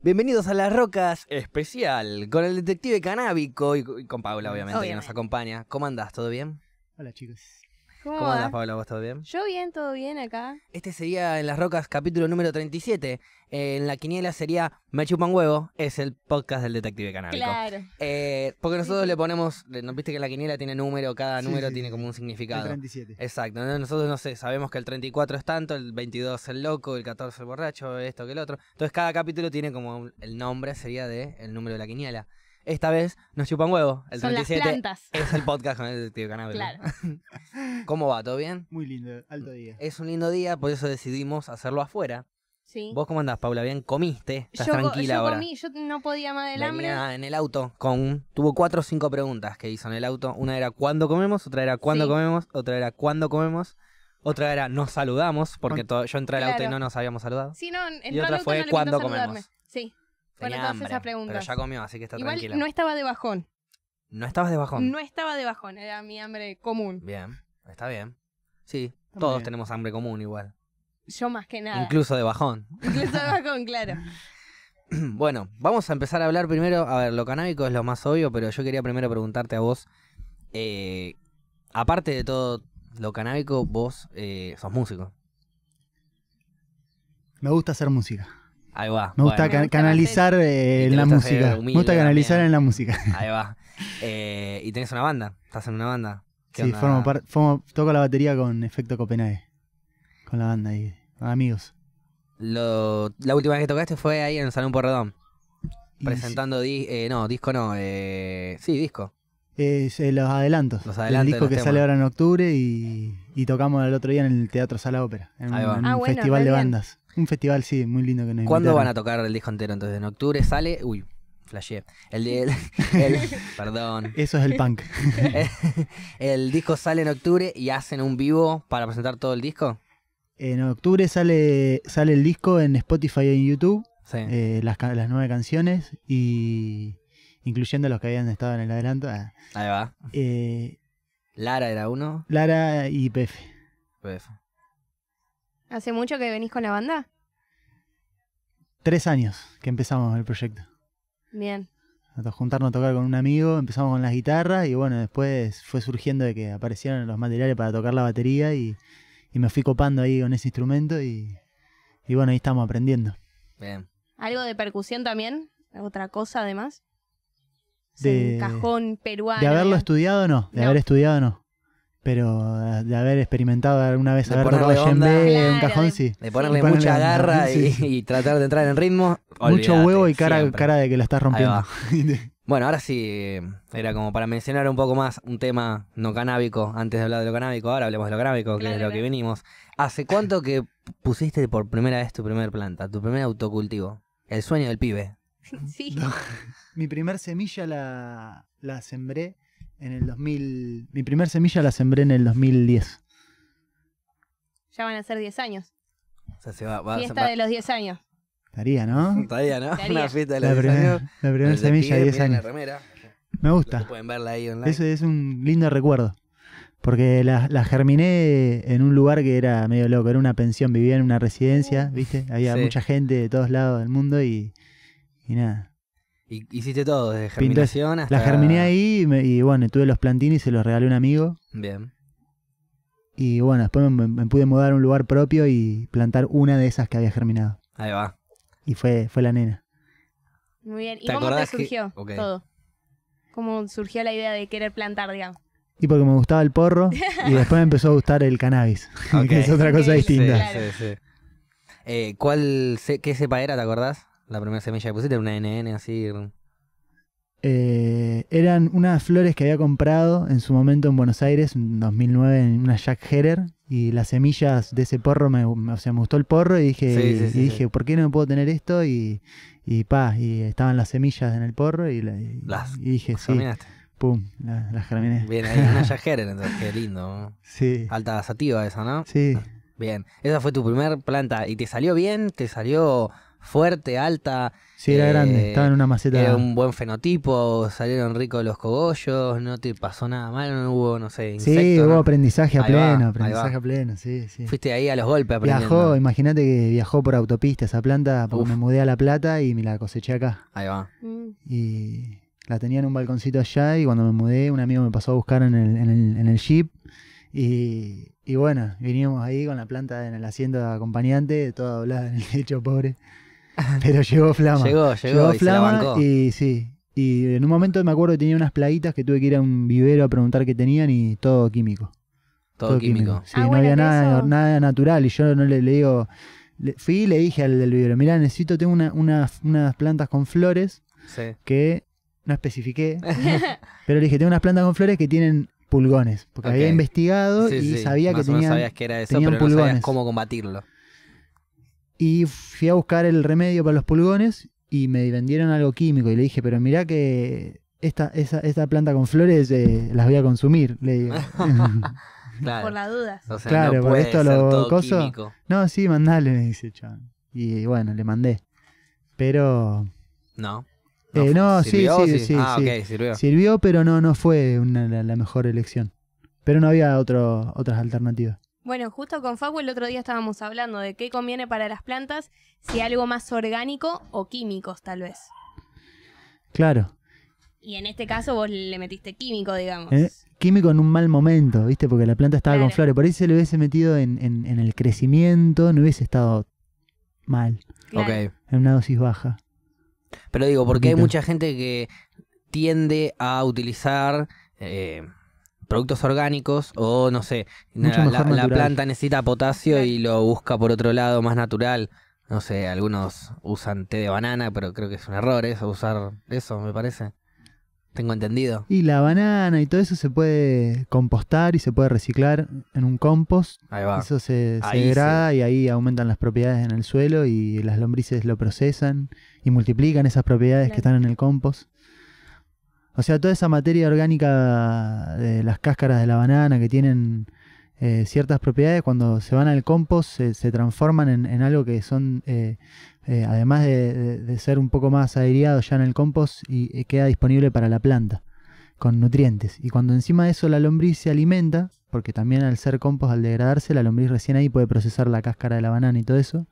Bienvenidos a Las Rocas especial con el detective canábico y, con Paula, obviamente, obviamente, que nos acompaña. ¿Cómo andás? ¿Todo bien? Hola, chicos. ¿Cómo, ¿Cómo andas, todo bien? Yo bien, todo bien acá. Este sería En las Rocas, capítulo número 37. en la quiniela sería Me chupan huevo, es el podcast del detective Canal. Claro. Eh, porque nosotros le ponemos, ¿no viste que la quiniela tiene número, cada número tiene como un significado? El 37. Exacto, nosotros no sé, sabemos que el 34 es tanto, el 22 el loco, el 14 el borracho, esto que el otro. Entonces cada capítulo tiene como el nombre, sería de el número de la quiniela. Esta vez nos chupan huevo. El 37 es el podcast con el detective Canabel. Claro. ¿Cómo va? ¿Todo bien? Muy lindo, alto día. Es un lindo día, por eso decidimos hacerlo afuera. Sí. ¿Vos cómo andás, Paula? ¿Bien? ¿Comiste? ¿Estás yo, tranquila yo ahora? Comí, yo no podía más del hambre. en el auto con... Tuvo cuatro o cinco preguntas que hizo en el auto. Una era ¿cuándo comemos? Otra era ¿cuándo comemos? Otra era ¿cuándo comemos? Otra era ¿nos saludamos? Porque yo entré al auto y no nos habíamos saludado. Sí, no, en y otra fue ¿cuándo comemos? Sí. Tenía esa pregunta. Pero ya comió, así que está Igual no estaba de bajón. ¿No estabas de bajón? No estaba de bajón, era mi hambre común. Bien, está bien. Sí, todos tenemos hambre común igual. Yo más que nada. Incluso de bajón. Incluso de bajón, claro. bueno, vamos a empezar a hablar primero. A ver, lo canábico es lo más obvio, pero yo quería primero preguntarte a vos. Eh, aparte de todo lo canábico, vos eh, sos músico. Me gusta hacer música. Ahí va. Me gusta canalizar en eh, la música. me gusta canalizar en la música. Ahí va. Eh, ¿Y tenés una banda? ¿Estás en una banda? Sí, toco la batería con Efecto Copenhague. Con la banda y amigos. la última vez que tocaste fue ahí en el Salón Porredón. Presentando, eh, no, disco no, sí, disco. los adelantos. Los adelantos. El disco que sale ahora en octubre y, tocamos el otro día en el Teatro Sala Ópera, en, un, ah, festival de bandas. Un festival, sí, muy lindo que nos ¿Cuándo van a tocar el disco entero? Entonces, en octubre sale. Uy, flasheé. El, perdón. Eso es el punk. El disco sale en octubre y hacen un vivo para presentar todo el disco. En octubre sale, sale el disco en Spotify y en YouTube, eh, las, nueve canciones, y incluyendo los que habían estado en el adelanto. Ah. Ahí va. Eh, Lara era uno. Lara y Pefe. ¿Hace mucho que venís con la banda? Tres años que empezamos el proyecto. Bien. juntarnos a tocar con un amigo, empezamos con las guitarras y bueno, después fue surgiendo de que aparecieron los materiales para tocar la batería y, me fui copando ahí con ese instrumento y, bueno, ahí estamos aprendiendo. Bien. ¿Algo de percusión también? ¿Otra cosa además? De, cajón peruano. De haberlo estudiado no, de haber estudiado no pero eh, de haber experimentado alguna vez de haber tocado un cajón, sí. De ponerle, mucha garra y, tratar de entrar en ritmo. Mucho huevo y cara, cara de que la estás rompiendo. bueno, ahora sí, era como para mencionar un poco más un tema no canábico. Antes de hablar de lo canábico, ahora hablemos de lo canábico, que es lo que vinimos. ¿Hace cuánto que pusiste por primera vez tu primer planta, tu primer autocultivo? El sueño del pibe. Sí. Mi primer semilla la, la sembré en el 2000. Mi primer semilla la sembré en el 2010. Ya van a ser 10 años. O sea, se va, va Fiesta de los 10 años. Estaría, ¿no? Estaría, ¿no? Una fiesta de los la 10 años. La primera semilla de 10 años. Me gusta. Pueden verla ahí online. Ese es un lindo recuerdo. Porque la, germiné en un lugar que era medio loco, era una pensión, vivía en una residencia, ¿viste? Había mucha gente de todos lados del mundo y nada, y hiciste todo, desde germinación hasta... La germiné ahí y, bueno, tuve los plantines y se los regalé a un amigo. Bien. Y bueno, después me, pude mudar a un lugar propio y plantar una de esas que había germinado. Ahí va. Y fue, fue la nena. Muy bien. ¿Y cómo te surgió todo? ¿Cómo surgió la idea de querer plantar, digamos? Y porque me gustaba el porro y después me empezó a gustar el cannabis, que es otra cosa distinta. Sí, sí, sí. Eh, ¿cuál, qué cepa era, te acordás? la primera semilla que pusiste era una NN así. Eh, eran unas flores que había comprado en su momento en Buenos Aires, en 2009, en una Jack Herer. Y las semillas de ese porro, me, o sea, me gustó el porro y dije, dije ¿por qué no me puedo tener esto? Y, y pa, y estaban las semillas en el porro y, las dije, germinaste. sí. Pum, las germiné. Bien, ahí una Jack Herer, entonces, qué lindo. Sí. Alta sativa esa, ¿no? Sí. Bien, esa fue tu primer planta y te salió bien, te salió fuerte, alta. Sí, era grande, eh, estaba en una maceta. Era un buen fenotipo, salieron ricos los cogollos, no te pasó nada mal, no hubo, no sé, Sí, hubo aprendizaje a pleno, aprendizaje a pleno, sí, sí. Fuiste ahí a los golpes aprendiendo. Viajó, imagínate que viajó por autopista esa planta, porque me mudé a La Plata y me la coseché acá. Ahí va. Mm. Y la tenía en un balconcito allá y cuando me mudé un amigo me pasó a buscar en el, en el, en el jeep y, y, bueno, vinimos ahí con la planta en el asiento de acompañante, toda doblada en el lecho, pobre. Pero llegó Flama. Llegó, llegó. Flama y sí. Y en un momento me acuerdo que tenía unas plaguitas que tuve que ir a un vivero a preguntar qué tenían y todo químico. Todo, químico. Ah, no había nada, nada natural. Y yo no le, le digo. fui y le dije al del vivero: Mirá, necesito, tengo unas plantas con flores que no especifiqué. pero le dije: Tengo unas plantas con flores que tienen pulgones. Porque había investigado y sabía que tenían, sabías que era pulgones. cómo combatirlo. Y fui a buscar el remedio para los pulgones y me vendieron algo químico. Y le dije, pero mirá que esta, esta planta con flores eh, las voy a consumir, le digo. Por la duda. O sea, claro, no por esto No, sí, mandale, me dice Chan. Y bueno, le mandé. Pero. No. Eh, no, sí, sí, sí, ah, sirvió. sirvió. pero no, no fue una, la, mejor elección. Pero no había otro, otras alternativas. Bueno, justo con Facu el otro día estábamos hablando de qué conviene para las plantas, si algo más orgánico o químicos tal vez. Claro. Y en este caso vos le metiste químico, digamos. Eh, químico en un mal momento, ¿viste? Porque la planta estaba con flores. Por ahí se le hubiese metido en, el crecimiento, no hubiese estado mal. Ok. En una dosis baja. Pero digo, porque hay mucha gente que tiende a utilizar eh, productos orgánicos o no sé, la, planta necesita potasio y lo busca por otro lado más natural. No sé, algunos usan té de banana, pero creo que es un error eso, ¿eh? usar eso, me parece. Tengo entendido. Y la banana y todo eso se puede compostar y se puede reciclar en un compost. Eso se, degrada y ahí aumentan las propiedades en el suelo y las lombrices lo procesan y multiplican esas propiedades que están en el compost. O sea, toda esa materia orgánica de las cáscaras de la banana que tienen eh, ciertas propiedades, cuando se van al compost se, transforman en, algo que son, eh, eh, además de, ser un poco más aireado ya en el compost, y, queda disponible para la planta, con nutrientes. Y cuando encima de eso la lombriz se alimenta, porque también al ser compost, al degradarse, la lombriz recién ahí puede procesar la cáscara de la banana y todo eso,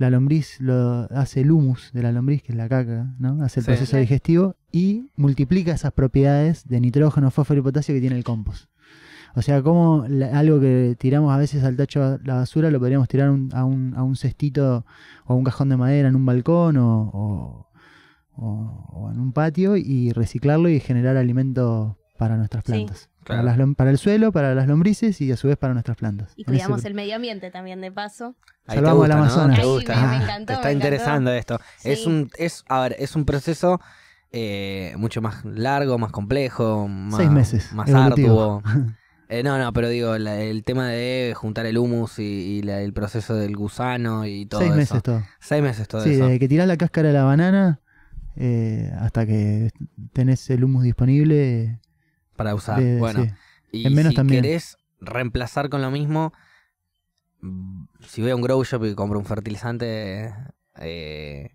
la lombriz lo hace el humus de la lombriz, que es la caca, ¿no? Hace el proceso digestivo y multiplica esas propiedades de nitrógeno, fósforo y potasio que tiene el compost. O sea, como algo que tiramos a veces al tacho a la basura lo podríamos tirar a, un, a, un, cestito o a un cajón de madera en un balcón o, en un patio y reciclarlo y generar alimento para nuestras plantas. Para, el suelo, para las lombrices y a su vez para nuestras plantas. Y cuidamos el medio ambiente también, de paso. Salvamos te Amazonas. gusta. me, me ah, encantó, te está interesando esto. Es, un, es, a ver, es un proceso eh, mucho más largo, más complejo, más, Seis meses, más arduo. Eh, no, no, pero digo, el tema de juntar el humus y, el proceso del gusano y todo Seis meses todo. Seis meses todo sí, eso. que tirás la cáscara de la banana eh, hasta que tenés el humus disponible, para usar. bueno, y si querés reemplazar con lo mismo, si voy a un grow shop y compro un fertilizante, eh,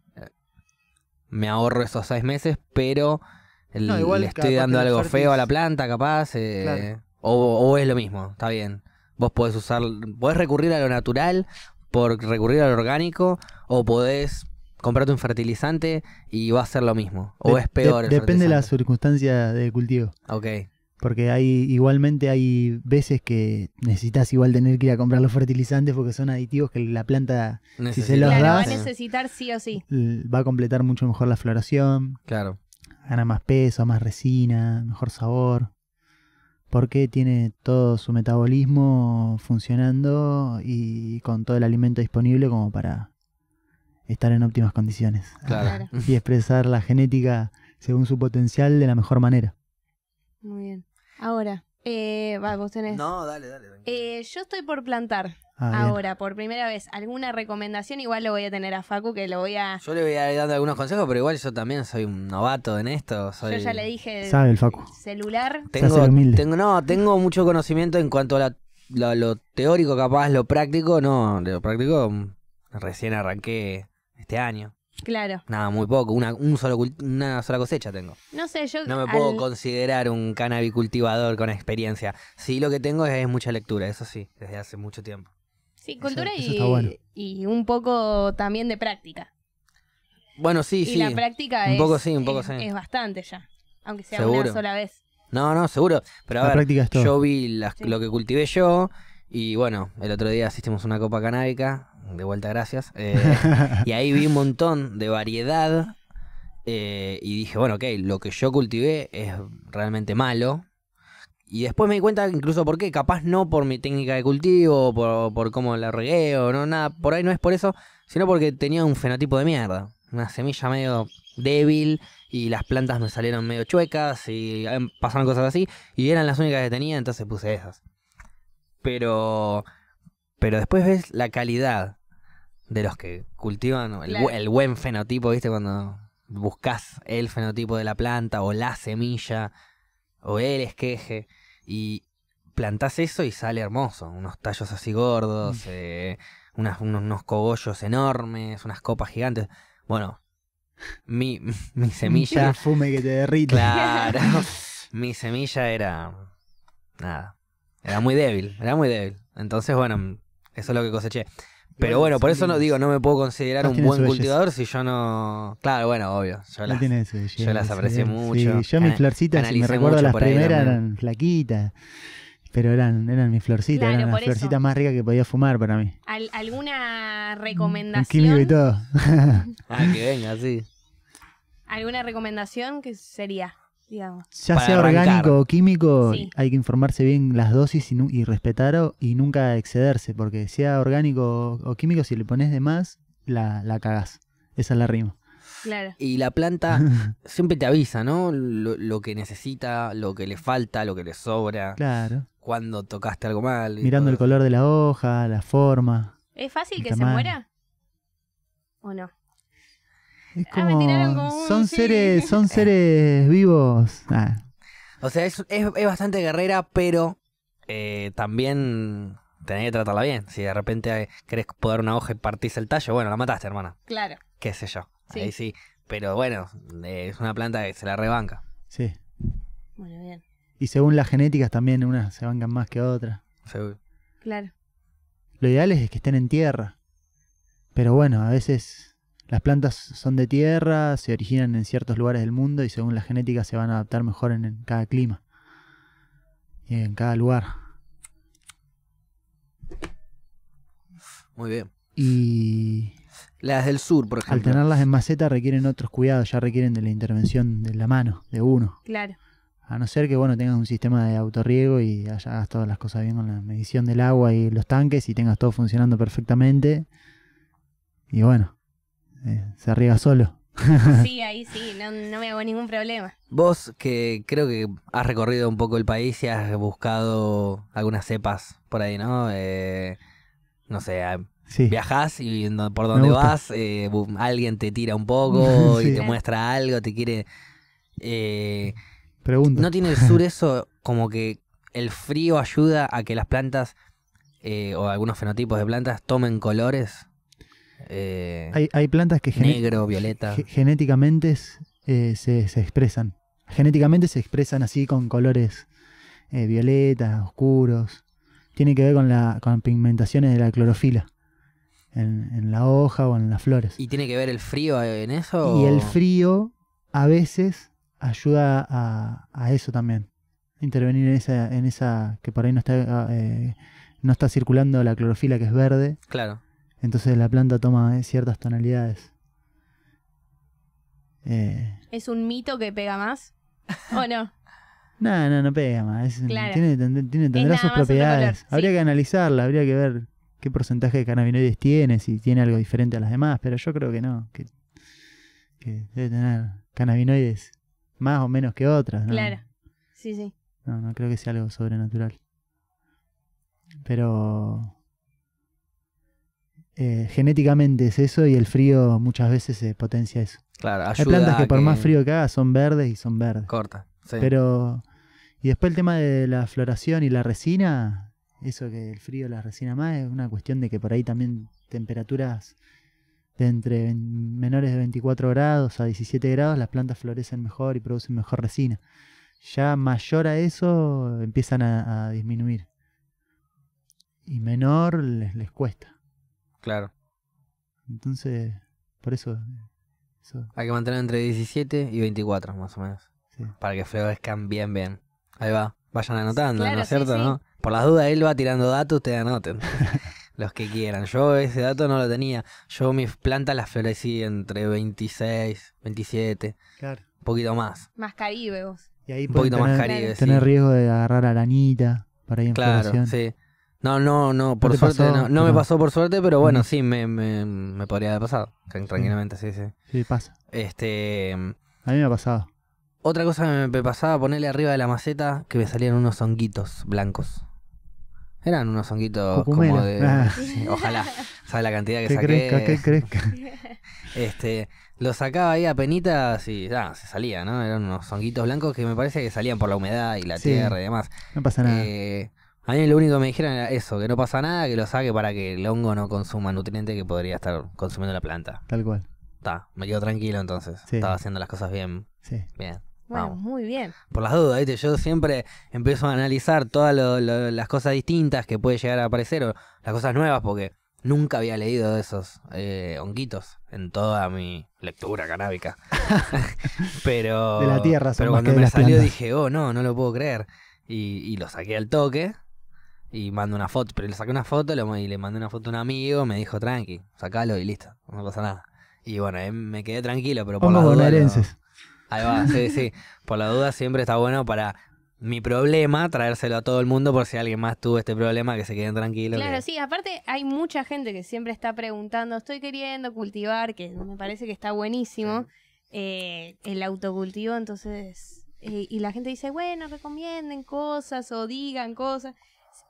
me ahorro esos seis meses, pero le estoy dando algo feo a la planta, capaz. Eh, o, es lo mismo, está bien. Vos podés usar, podés recurrir a lo natural por recurrir al orgánico, o podés comprarte un fertilizante y va a ser lo mismo, o es peor. depende de la circunstancia de cultivo. Ok. Porque hay igualmente hay veces que necesitas igual tener que ir a comprar los fertilizantes porque son aditivos que la planta si se los va a necesitar sí o sí. Va a completar mucho mejor la floración. Claro. Gana más peso, más resina, mejor sabor. Porque tiene todo su metabolismo funcionando y con todo el alimento disponible como para estar en óptimas condiciones. Claro. Y expresar la genética según su potencial de la mejor manera. Muy bien. Ahora, eh, va, vos tenés. No, dale, dale. Eh, yo estoy por plantar. Ah, ahora, por primera vez, alguna recomendación, igual lo voy a tener a Facu, que lo voy a... Yo le voy a ir dando algunos consejos, pero igual yo también soy un novato en esto. Yo ya le dije... Sabe Facu. Celular. Tengo, no, tengo mucho conocimiento en cuanto a lo teórico, capaz, lo práctico, no, lo práctico mm, recién arranqué este año. Claro. Nada, muy poco. Una, un solo, una sola cosecha tengo. No sé, yo. No me puedo considerar un cannabis cultivador con experiencia. Sí, lo que tengo es, mucha lectura, eso sí, desde hace mucho tiempo. Sí, cultura y, un poco también de práctica. Bueno, sí, y sí. la práctica un poco, sí, un poco, sí. es bastante ya, aunque sea una sola vez. No, no, seguro. Pero a ver, yo vi lo que cultivé yo y bueno, el otro día asistimos a una copa canábica de vuelta gracias, eh, y ahí vi un montón de variedad eh, y dije, bueno, ok, lo que yo cultivé es realmente malo. Y después me di cuenta incluso por qué, capaz no por mi técnica de cultivo, por, por cómo la regué o no, nada, por ahí no es por eso, sino porque tenía un fenotipo de mierda, una semilla medio débil y las plantas me salieron medio chuecas y em, pasaron cosas así y eran las únicas que tenía, entonces puse esas. Pero pero después ves la calidad de los que cultivan el, buen fenotipo, ¿viste? Cuando buscas el fenotipo de la planta o la semilla o el esqueje y plantás eso y sale hermoso, unos tallos así gordos, mm. eh, unos, cogollos enormes, unas copas gigantes. Bueno, mi, mi semilla... El fume que te derrite. mi semilla era... Nada, era muy débil, era muy débil. Entonces, bueno, eso es lo que coseché. Pero bueno, por eso no digo, no me puedo considerar un buen cultivador si yo no. Claro, bueno, obvio. Yo las, tiene aprecié mucho. yo mis florcitas, si me recuerdo las primeras, eran flaquitas. Pero eran, eran mis florcitas, eran las florcitas más ricas que podía fumar para mí. ¿Alguna mm, recomendación? químico y todo. ah, que venga, sí. ¿Alguna recomendación que sería? Ya sea orgánico o químico, hay que informarse bien las dosis y, respetarlo y nunca excederse, porque sea orgánico o, químico, si le pones de más, la, la cagás. Esa es la rima. Y la planta siempre te avisa, ¿no? Lo, que necesita, lo que le falta, lo que le sobra. Claro. Cuando tocaste algo mal. Mirando el color de la hoja, la forma. ¿Es fácil que se muera? ¿O no? Ah, son seres, son seres vivos. Ah. O sea, es, es, bastante guerrera, pero eh, también tenés que tratarla bien. Si de repente querés poder una hoja y partís el tallo, bueno, la mataste, hermana. Claro. Qué sé yo. sí. Pero bueno, eh, es una planta que se la rebanca. Sí. Bueno, bien. Y según las genéticas también, unas se bancan más que otras. Claro. Lo ideal es que estén en tierra. Pero bueno, a veces las plantas son de tierra, se originan en ciertos lugares del mundo y según la genética se van a adaptar mejor en, cada clima y en cada lugar. Muy bien. Y las del sur, por ejemplo. Al tenerlas en maceta requieren otros cuidados, ya requieren de la intervención de la mano, de uno. Claro. A no ser que bueno tengas un sistema de autorriego y hagas todas las cosas bien con la medición del agua y los tanques y tengas todo funcionando perfectamente. Y bueno, eh, se arriba solo. sí, ahí sí, no, me hago ningún problema. Vos que creo que has recorrido un poco el país y has buscado algunas cepas por ahí, ¿no? Eh, no sé, viajás y por donde vas eh, alguien te tira un poco y te muestra algo, te quiere... Pregunta. ¿No tiene el sur eso como que el frío ayuda a que las plantas o algunos fenotipos de plantas tomen colores? Eh, hay, plantas que negro, violeta. genéticamente eh, se, expresan. Genéticamente se expresan así con colores eh, violetas, oscuros. Tiene que ver con, la, con pigmentaciones de la clorofila. En, la hoja o en las flores. ¿Y tiene que ver el frío en eso? Y el frío a veces ayuda a, eso también. Intervenir en esa, en esa que por ahí no está, no está circulando la clorofila que es verde. Claro. Entonces la planta toma eh, ciertas tonalidades. Eh, ¿Es un mito que pega más? ¿O no? no, no, no pega más. tiene, tendrá sus propiedades. habría que analizarla, habría que ver qué porcentaje de cannabinoides tiene, si tiene algo diferente a las demás, pero yo creo que no, que, que debe tener cannabinoides más o menos que otras. ¿no? Claro, sí, sí. No, no creo que sea algo sobrenatural. Pero eh, genéticamente es eso y el frío muchas veces se potencia eso. Hay plantas que por más frío que haga son verdes y son verdes. Corta, Pero. Y después el tema de la floración y la resina, eso que el frío la resina más, es una cuestión de que por ahí también temperaturas de entre menores de 24 grados a 17 grados, las plantas florecen mejor y producen mejor resina. Ya mayor a eso empiezan a, a disminuir. Y menor les cuesta. Claro. Entonces, por eso, Hay que mantener entre 17 y 24, más o menos. Para que florezcan bien, bien. Ahí va. Vayan anotando, ¿no es cierto? Por las dudas, él va tirando datos, ustedes anoten. los que quieran. Yo ese dato no lo tenía. Yo mis plantas las florecí entre 26, 27. Claro. Un poquito más. Más caribe un poquito más caribe. Tener riesgo de agarrar Anita para ir en Claro, sí. No, no, no, por suerte no. No me pasó por suerte, pero bueno, sí, me, me, me podría haber pasado. Tranquilamente, sí, sí. Sí, pasa. Este. A mí me ha pasado. Otra cosa que me pasaba, ponerle arriba de la maceta que me salían unos honguitos blancos. Eran unos honguitos como de. Ah. ojalá. ¿Sabes la cantidad que, que Crezca, que crezca. Este. lo sacaba ahí a penitas y ya, ah, se salía, ¿no? Eran unos honguitos blancos que me parece que salían por la humedad y la tierra y demás. No pasa nada. Eh, a mí lo único que me dijeron era eso, que no pasa nada, que lo saque para que el hongo no consuma nutrientes que podría estar consumiendo la planta. Tal cual. Está, me quedo tranquilo entonces. Estaba haciendo las cosas bien. Sí. Bien. Bueno, muy bien. Por las dudas, yo siempre empiezo a analizar todas las cosas distintas que puede llegar a aparecer o las cosas nuevas porque nunca había leído de esos eh, honguitos en toda mi lectura canábica. pero... De la tierra, pero cuando me salió dije, oh, no, no lo puedo creer. Y, y, lo saqué al toque y mando una foto, pero le saqué una foto y le mandé una foto a un amigo, me dijo tranqui, sacalo y listo, no pasa nada. Y bueno, eh, me quedé tranquilo, pero por los duda Ahí va, sí, sí. Por la duda siempre está bueno para mi problema, traérselo a todo el mundo por si alguien más tuvo este problema, que se queden tranquilos. Claro, sí, aparte hay mucha gente que siempre está preguntando, estoy queriendo cultivar, que me parece que está buenísimo, eh, el autocultivo, entonces, eh, y la gente dice, bueno, recomienden cosas o digan cosas,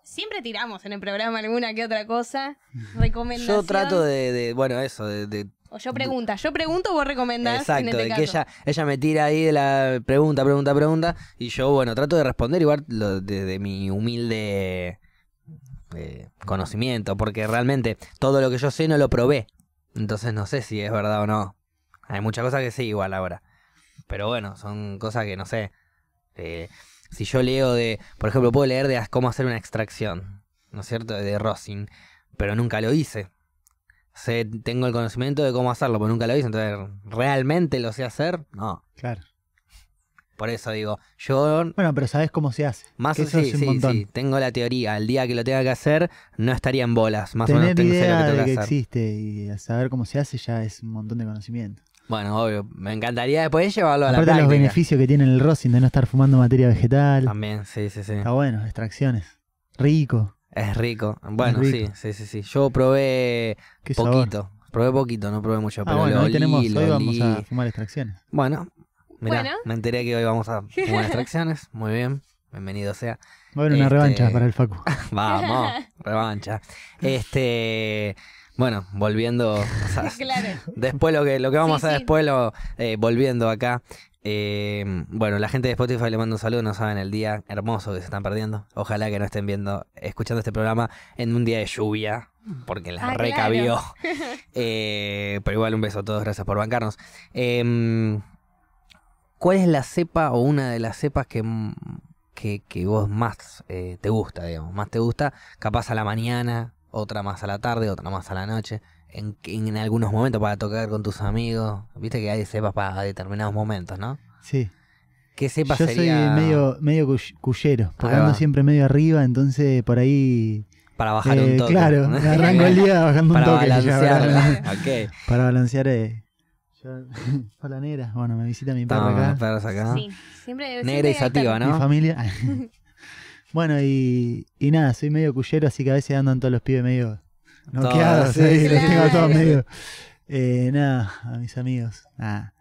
siempre tiramos en el programa alguna que otra cosa. Recomendación. Yo trato de, bueno, eso, de, O yo pregunta, yo pregunto, vos recomendás. Exacto, en este de que ella, ella me tira ahí de la pregunta, pregunta, pregunta, y yo, bueno, trato de responder igual desde de mi humilde eh, conocimiento, porque realmente todo lo que yo sé no lo probé. Entonces no sé si es verdad o no. Hay muchas cosas que sé igual ahora. Pero bueno, son cosas que no sé. Eh, si yo leo de, por ejemplo, puedo leer de cómo hacer una extracción, ¿no es cierto?, de rosin, pero nunca lo hice. tengo el conocimiento de cómo hacerlo, pero nunca lo hice, entonces, ¿realmente lo sé hacer? No. Claro. Por eso digo, yo... Bueno, pero sabes cómo se hace. Más sí, sí, tengo la teoría. El día que lo tenga que hacer, no estaría en bolas. Más Tener o menos idea de que, existe y saber cómo se hace ya es un montón de conocimiento. Bueno, obvio. Me encantaría después llevarlo a la Aparte de los beneficios que tiene el rosin de no estar fumando materia vegetal. También, sí, sí, sí. Está bueno, extracciones. Rico. Es rico. Bueno, sí, sí, sí, Yo probé poquito. Probé poquito, no probé mucho. Ah, pero bueno, hoy, tenemos, vamos a fumar extracciones. Bueno, mirá, me enteré que hoy vamos a fumar extracciones. Muy bien, bienvenido sea. Va a haber una revancha este, para el Facu. vamos, revancha. Este... Bueno, volviendo. Después lo que, lo que vamos a después, lo, eh, volviendo acá. Eh, bueno, la gente de Spotify le mando un saludo, no saben el día hermoso que se están perdiendo. Ojalá que no estén viendo, escuchando este programa en un día de lluvia, porque la ah, recabió. Eh, pero igual un beso a todos, gracias por bancarnos. Em, ¿Cuál es la cepa o una de las cepas que que, vos más te gusta, digamos, más te gusta, capaz a la mañana, otra más a la tarde, otra más a la noche, en, en algunos momentos para tocar con tus amigos, viste que hay cepas para determinados momentos, ¿no? Sí. ¿Qué sepas Yo soy medio, medio cuyero, siempre medio arriba, entonces por ahí... Para bajar eh, un toque. Claro, me arranco el día bajando un toque. Balancear, para, para balancear... Eh, Hola negra, bueno, me visita mi perro acá. acá. Sí, siempre, negra y ¿no? Mi familia. Bueno, y, y nada, soy medio cuyero, así que a veces andan todos los pibes medio noqueados, los tengo todos medio. Eh, nada, a mis amigos, nada.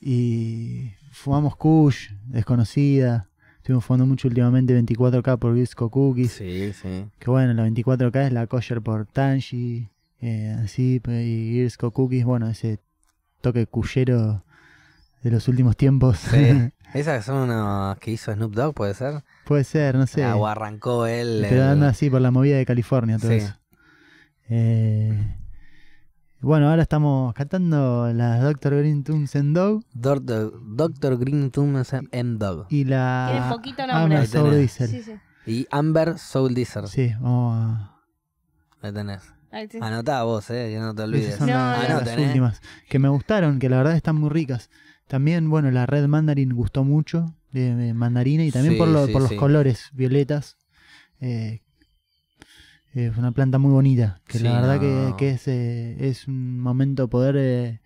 Y fumamos Kush, desconocida. Estuvimos fumando mucho últimamente 24K por Disco Cookies. Sí, sí. Que bueno, la 24K es la kosher por Tangi eh, así, y Disco Cookies, bueno, ese toque cuyero de los últimos tiempos. Sí. Esas son unas que hizo Snoop Dogg, puede ser. Puede ser, no sé. Ah, arrancó él. Pero anda así por la movida de California, todo eh, bueno, ahora estamos cantando las Dr. Green Tunes and Dog. Doctor, Green Tunes and Dog. Y la. Amber Soul Diesel. Y Amber Soul Diesel. Sí, vamos a. Ahí tenés. Anotá vos, eh, que no te olvides. son las eh. últimas. Que me gustaron, que la verdad están muy ricas. También, bueno, la red mandarin gustó mucho, de, mandarina, y también por, por los colores violetas. Eh, es una planta muy bonita, que la verdad que, eh, es, un momento poder eh,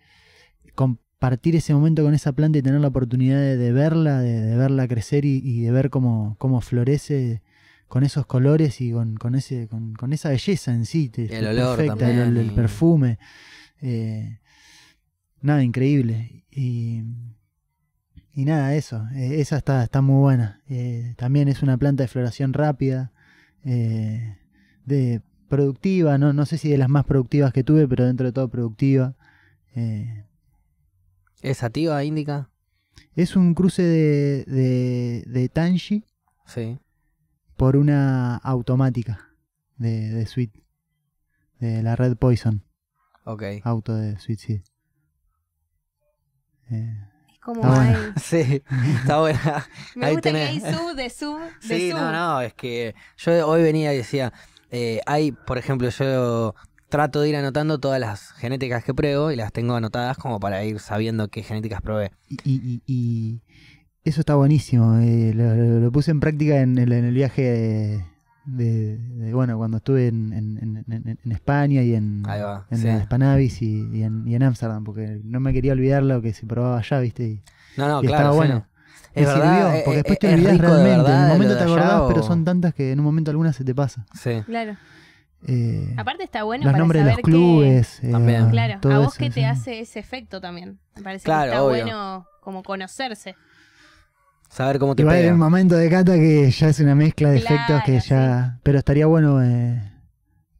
compartir ese momento con esa planta y tener la oportunidad de, verla, de, verla crecer y, de ver cómo, florece con esos colores y con, ese, con, esa belleza en sí. el olor también. el perfume. nada, increíble. Y, y nada, eso. Eh, esa está, muy buena. Eh, también es una planta de floración rápida, eh, de productiva, ¿no? no sé si de las más productivas que tuve, pero dentro de todo productiva. ¿Es sativa indica? Es un cruce de, de, de sí. por una automática de, de Sweet, de la Red Poison. Ok. Auto de Sweet es como, ahí Sí, está buena. Me gusta que hay sub, de sub, Sí, no, no, es que yo hoy venía y decía, eh, hay, por ejemplo, yo trato de ir anotando todas las genéticas que pruebo y las tengo anotadas como para ir sabiendo qué genéticas probé. Y, eso está buenísimo. Eh, lo, puse en práctica en el, en el viaje de, bueno, cuando estuve en, en, España y en, en Spanavis y, en Ámsterdam, porque no me quería olvidar lo que se probaba allá, ¿viste? Y, estaba bueno. Es sirvió, eh, porque después eh, te olvidás realmente. en un momento te acordás, pero son tantas que en un momento alguna se te pasa. Sí. Claro. Eh, Aparte está bueno los para nombres de los clubes. claro, a vos que te hace ese efecto también. Me parece que está bueno como conocerse. Saber cómo te a un un momento de Cata que ya es una mezcla de efectos que ya... Pero estaría bueno, eh,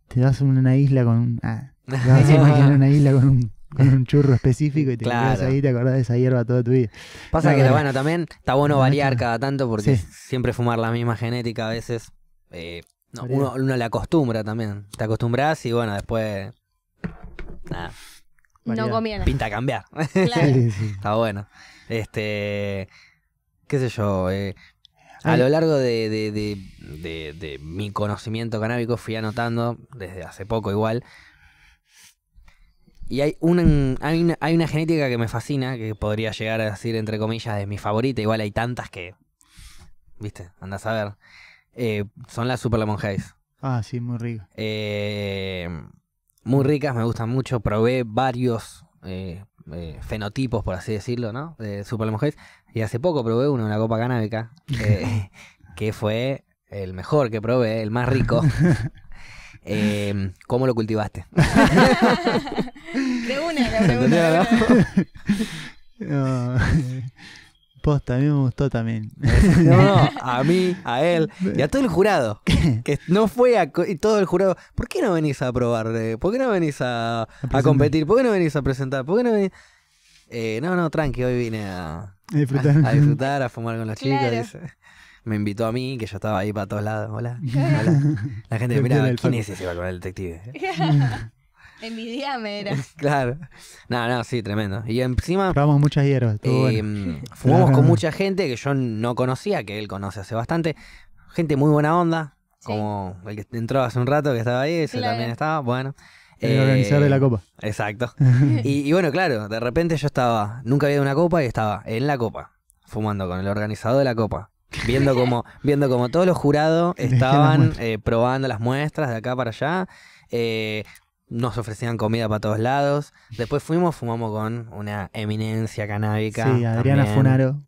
te das una isla con... Ah, te vas a imaginar una isla con un churro específico y te claro. quedas ahí te acordás de esa hierba toda tu vida. Pasa que, bueno, también está bueno variar cada tanto porque siempre fumar la misma genética a veces. Eh, uno, le la acostumbra también. Te acostumbras y, bueno, después. Nada. No conviene. Pinta cambiar. Claro. Está bueno. Este qué sé yo, eh, a lo largo de, mi conocimiento canábico fui anotando, desde hace poco igual, y hay una, hay una, hay una genética que me fascina, que podría llegar a decir entre comillas de mi favorita, igual hay tantas que, viste, andas a ver, eh, son las Super Lemon Haze. Ah, sí, muy ricas. Eh, muy ricas, me gustan mucho, probé varios eh, fenotipos, por así decirlo, ¿no? De Super Mujeres. Y hace poco probé uno, una copa canábica, eh, que fue el mejor que probé, el más rico. Em, ¿Cómo lo cultivaste? de una, Posta, a mí me gustó también. No, a mí, a él y a todo el jurado. Que no fue a. Y todo el jurado. ¿Por qué no venís a probar? ¿Por qué no venís a, competir? ¿Por qué no venís a presentar? ¿Por qué no eh, no, no, tranqui, hoy vine a. disfrutar. A, fumar con los chicas, chicos. Me invitó a mí, que yo estaba ahí para todos lados. Hola. La gente miraba, ¿quién es ese va con el detective? En mi me era. claro. No, no, sí, tremendo. Y encima. Probamos muchas hierbas. Eh, fumamos con mucha gente que yo no conocía, que él conoce hace bastante. Gente muy buena onda, como el que entró hace un rato que estaba ahí, ese también estaba, bueno. El organizador de la eh, copa. Exacto. y, bueno, claro, de repente yo estaba, nunca había ido a una copa y estaba en la copa, fumando con el organizador de la copa viendo como viendo como todos los jurados estaban eh, probando las muestras de acá para allá eh, nos ofrecían comida para todos lados. Después fuimos, fumamos con una eminencia canábica. Sí, Adriana Funaro.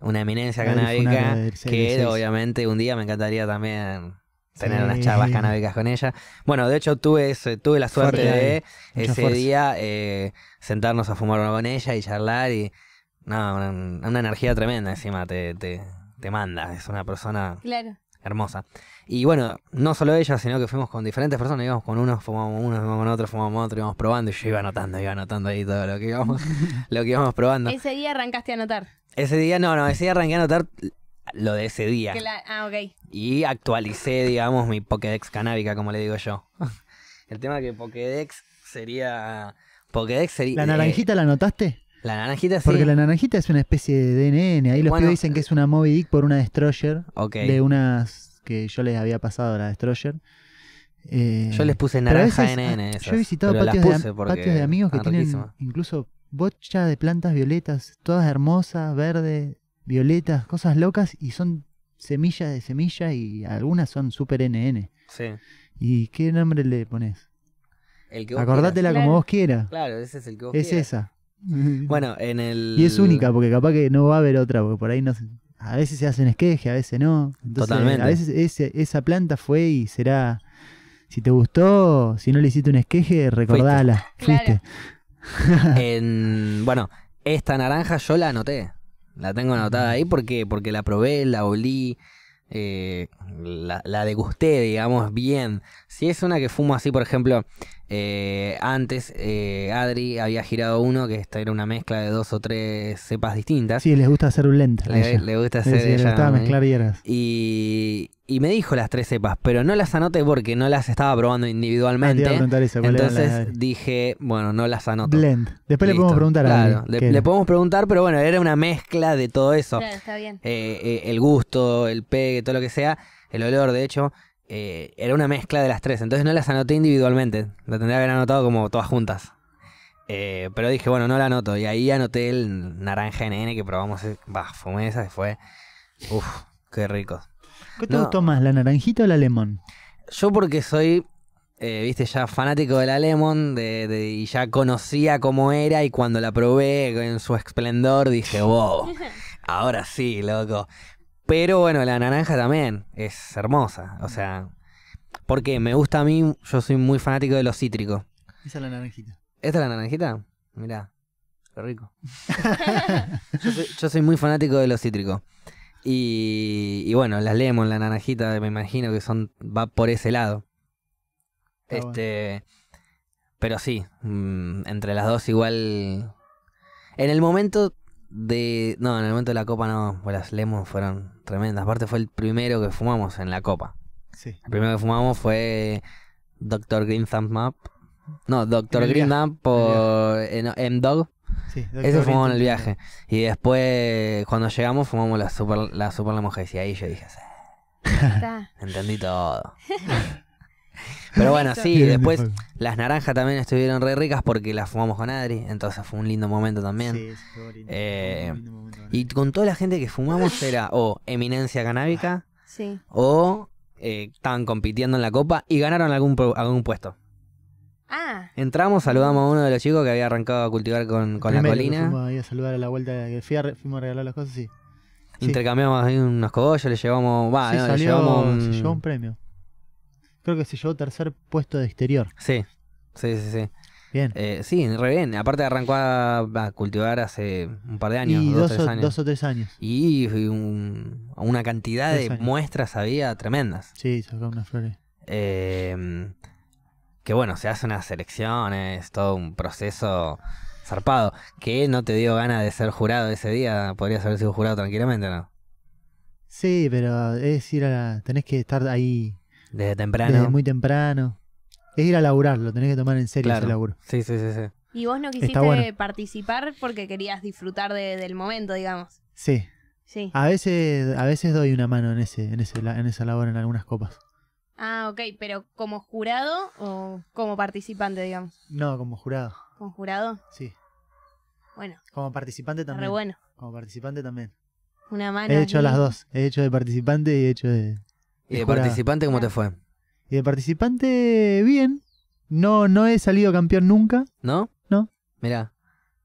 Una eminencia canábica que obviamente un día me encantaría también tener unas charlas canábicas con ella. Bueno, de hecho tuve, tuve la suerte de ese día eh, sentarnos a fumar con ella y charlar y una, energía tremenda encima te, te, te manda. Es una persona hermosa. Y bueno, no solo ella, sino que fuimos con diferentes personas, íbamos con unos, fumábamos unos, fumábamos con otros, fumábamos otro, íbamos probando, y yo iba anotando, iba anotando ahí todo lo que íbamos, lo que íbamos probando. Ese día arrancaste a anotar. Ese día, no, no, ese día arranqué a anotar lo de ese día. ah, ok. Y actualicé, digamos, mi Pokédex canábica, como le digo yo. El tema que Pokédex sería. Pokédex sería. ¿La eh, naranjita la anotaste? La naranjita sí. Porque la naranjita es una especie de DNN. Ahí los pibes dicen que es una Moby Dick por una Destroyer. Ok. De unas que yo les había pasado a la Destroyer. Eh, yo les puse naranja NN. yo he visitado patios de, amigos que tienen incluso bocha de plantas violetas, todas hermosas, verdes, violetas, cosas locas y son semillas de semillas y algunas son super NN. Sí. ¿Y qué nombre le pones? El que Acordátela como vos quieras. Claro, ese es el que vos es esa. Bueno, en el. Y es única, porque capaz que no va a haber otra, porque por ahí no, se a veces se hacen esqueje, a veces no. Totalmente. A veces esa planta fue y será. Si te gustó, si no le hiciste un esqueje, recordala. Fuiste. bueno, esta naranja yo la anoté. La tengo anotada ahí porque, porque la probé, la olí, eh, la, la, degusté, digamos, bien. Si es una que fumo así, por ejemplo, eh, antes eh, Adri había girado uno que esta era una mezcla de dos o tres cepas distintas. Sí, les gusta hacer un blend. Le, le, gusta hacer. mezclar Y, y me dijo las tres cepas, pero no las anoté porque no las estaba probando ah, individualmente. Entonces dije, bueno, no las anoto. Blend. Después le podemos preguntar a claro, le, podemos preguntar, pero bueno, era una mezcla de todo eso. está bien. Eh, el gusto, el pegue, todo lo que sea, el olor, de hecho. Eh, era una mezcla de las tres, entonces no las anoté individualmente, la tendría que haber anotado como todas juntas. Eh, pero dije, bueno, no la anoto. Y ahí anoté el naranja n que probamos. Eh, bah, fumé esa y fue. Uf, qué rico. ¿Qué te gustó más, la naranjita o la lemon? Yo, porque soy, viste, ya fanático de la lemon y ya conocía cómo era. Y cuando la probé en su esplendor, dije, wow, ahora sí, loco. Pero bueno, la naranja también es hermosa. O sea, porque me gusta a mí, yo soy muy fanático de los cítricos Esa es la naranjita. ¿Esta es la naranjita? Mirá, qué rico. yo, soy, muy fanático de los cítricos Y, y, bueno, las lemon, la naranjita, me imagino que son va por ese lado. este, pero sí, mm, entre las dos igual. En el momento de. No, en el momento de la copa no, pues las Lemon fueron tremendas. Aparte, fue el primero que fumamos en la copa. Sí. El primero que fumamos fue Doctor Green Thumb Map. No, Doctor Green Thumb por eh, M-Dog. Sí, Ese fumamos en el viaje. Y después, cuando llegamos, fumamos la Super, la super Lemon Y ahí yo dije, Entendí todo. Pero bueno, sí, después las naranjas también estuvieron re ricas porque las fumamos con Adri, entonces fue un lindo momento también. y con toda la gente que fumamos era o eminencia canábica o eh, estaban compitiendo en la copa y ganaron algún, algún puesto. Ah. Entramos, saludamos a uno de los chicos que había arrancado a cultivar con, la colina. Fuimos a saludar a la vuelta fuimos a regalar las cosas, sí. Intercambiamos ahí unos cogollos, le llevamos. un premio creo que se llevó tercer puesto de exterior. Sí, sí, sí, sí. Bien. Eh, sí, re bien. Aparte arrancó a, cultivar hace un par de años. Y dos, o, tres años. dos o, tres años. Y, una cantidad de muestras había tremendas. Sí, sacó unas flores. Em, que bueno, se hacen unas elecciones, todo un proceso zarpado. Que no te dio ganas de ser jurado ese día, podrías haber sido jurado tranquilamente, ¿no? Sí, pero es decir, tenés que estar ahí desde temprano. Desde muy temprano. Es ir a laburar, lo tenés que tomar en serio ese laburo. Sí, sí, sí, sí. Y vos no quisiste participar porque querías disfrutar del momento, digamos. Sí. Sí. A veces, a veces doy una mano en ese, en en esa labor en algunas copas. Ah, ok, pero como jurado o como participante, digamos. No, como jurado. ¿Como jurado? Sí. Bueno. Como participante también. Re bueno. Como participante también. Una mano. He hecho las dos. He hecho de participante y he hecho de, ¿Y de participante cómo te fue? Y de participante, bien. No, no he salido campeón nunca. ¿No? No. Mirá.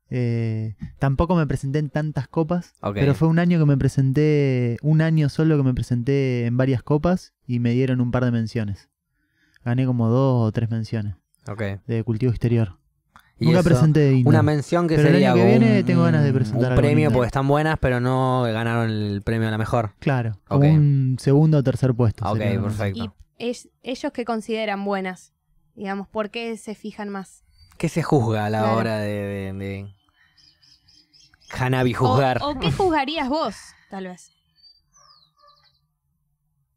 Eh, tampoco me presenté en tantas copas, pero fue un año que me presenté, un año solo que me presenté en varias copas y me dieron un par de menciones. Gané como dos o tres menciones de cultivo exterior. Nunca Una mención que sería. El que viene tengo ganas de presentar. Un premio porque están buenas, pero no ganaron el premio a la mejor. Claro, un segundo o tercer puesto. Ok, perfecto. ¿Y ellos que consideran buenas? Digamos, ¿por qué se fijan más? ¿Qué se juzga a la hora de, Hanabi juzgar? O, o qué juzgarías vos, tal vez?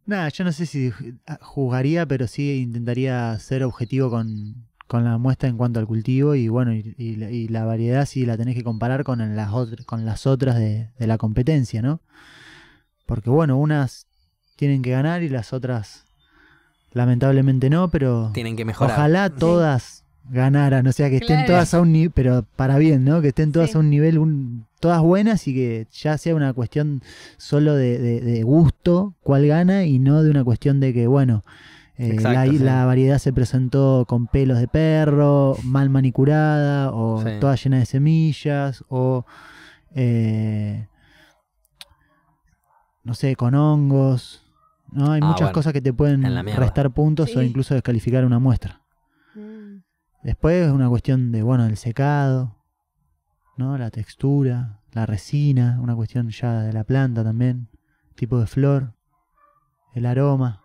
Nada, yo no sé si ah, juzgaría, pero sí intentaría ser objetivo con, con la muestra en cuanto al cultivo y bueno, y, la variedad si la tenés que comparar con las, otras, con las otras de, la competencia, ¿no? Porque bueno, unas tienen que ganar y las otras lamentablemente no, pero... Tienen que Ojalá todas ganaran, o sea, que estén todas a un nivel, pero para bien, ¿no? Que estén todas a un nivel, todas buenas y que ya sea una cuestión solo de gusto cuál gana y no de una cuestión de que, bueno... Eh, la, variedad se presentó con pelos de perro, mal manicurada, o toda llena de semillas, o eh, no sé, con hongos. Hay ah, muchas cosas que te pueden restar puntos o incluso descalificar una muestra. Mm. Después es una cuestión de, bueno, el secado, ¿no? La textura, la resina, una cuestión ya de la planta también, tipo de flor, el aroma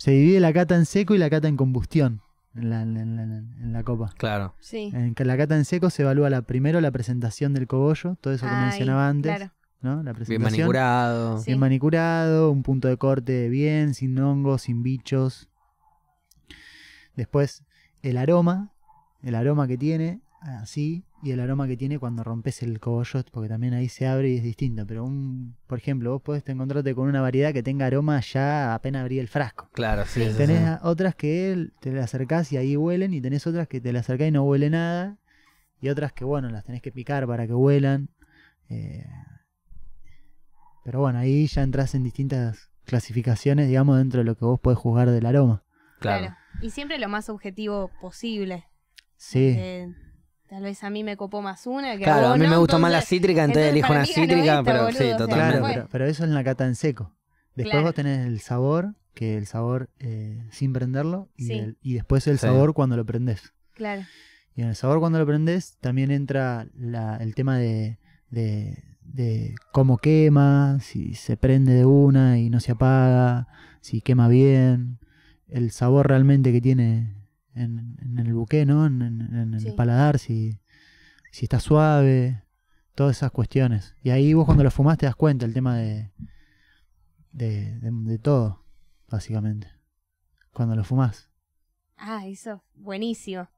se divide la cata en seco y la cata en combustión en la, copa. Claro. Sí. En la cata en seco se evalúa primero la presentación del cogollo, todo eso que mencionaba antes. La presentación. Bien manicurado. Bien manicurado, un punto de corte bien, sin hongos, sin bichos. Después, el aroma, el aroma que tiene, así y el aroma que tiene cuando rompes el cobollot porque también ahí se abre y es distinto. Pero, un, por ejemplo, vos podés encontrarte con una variedad que tenga aroma ya apenas abrí el frasco. Claro, sí. tenés otras que te las acercás y ahí huelen, y tenés otras que te la acercás y no huele nada, y otras que, bueno, las tenés que picar para que huelan. Eh, pero bueno, ahí ya entras en distintas clasificaciones, digamos, dentro de lo que vos podés juzgar del aroma. Claro. Y siempre lo más objetivo posible. Sí. Eh, Tal vez a mí me copó más una que Claro, a, mí me gustó más la cítrica, entonces, elijo una cítrica, pero sí, totalmente. Claro, pero, eso es en la cata en seco. Después vos tenés el sabor, que el sabor eh, sin prenderlo, y, después el sabor cuando lo prendés. Claro. Y en el sabor cuando lo prendés también entra el tema de cómo quema, si se prende de una y no se apaga, si quema bien, el sabor realmente que tiene en, el buque, ¿no? En, el paladar, si, si está suave, todas esas cuestiones. Y ahí vos cuando lo fumás te das cuenta el tema de, de, todo, básicamente. Cuando lo fumás. Ah, eso, buenísimo.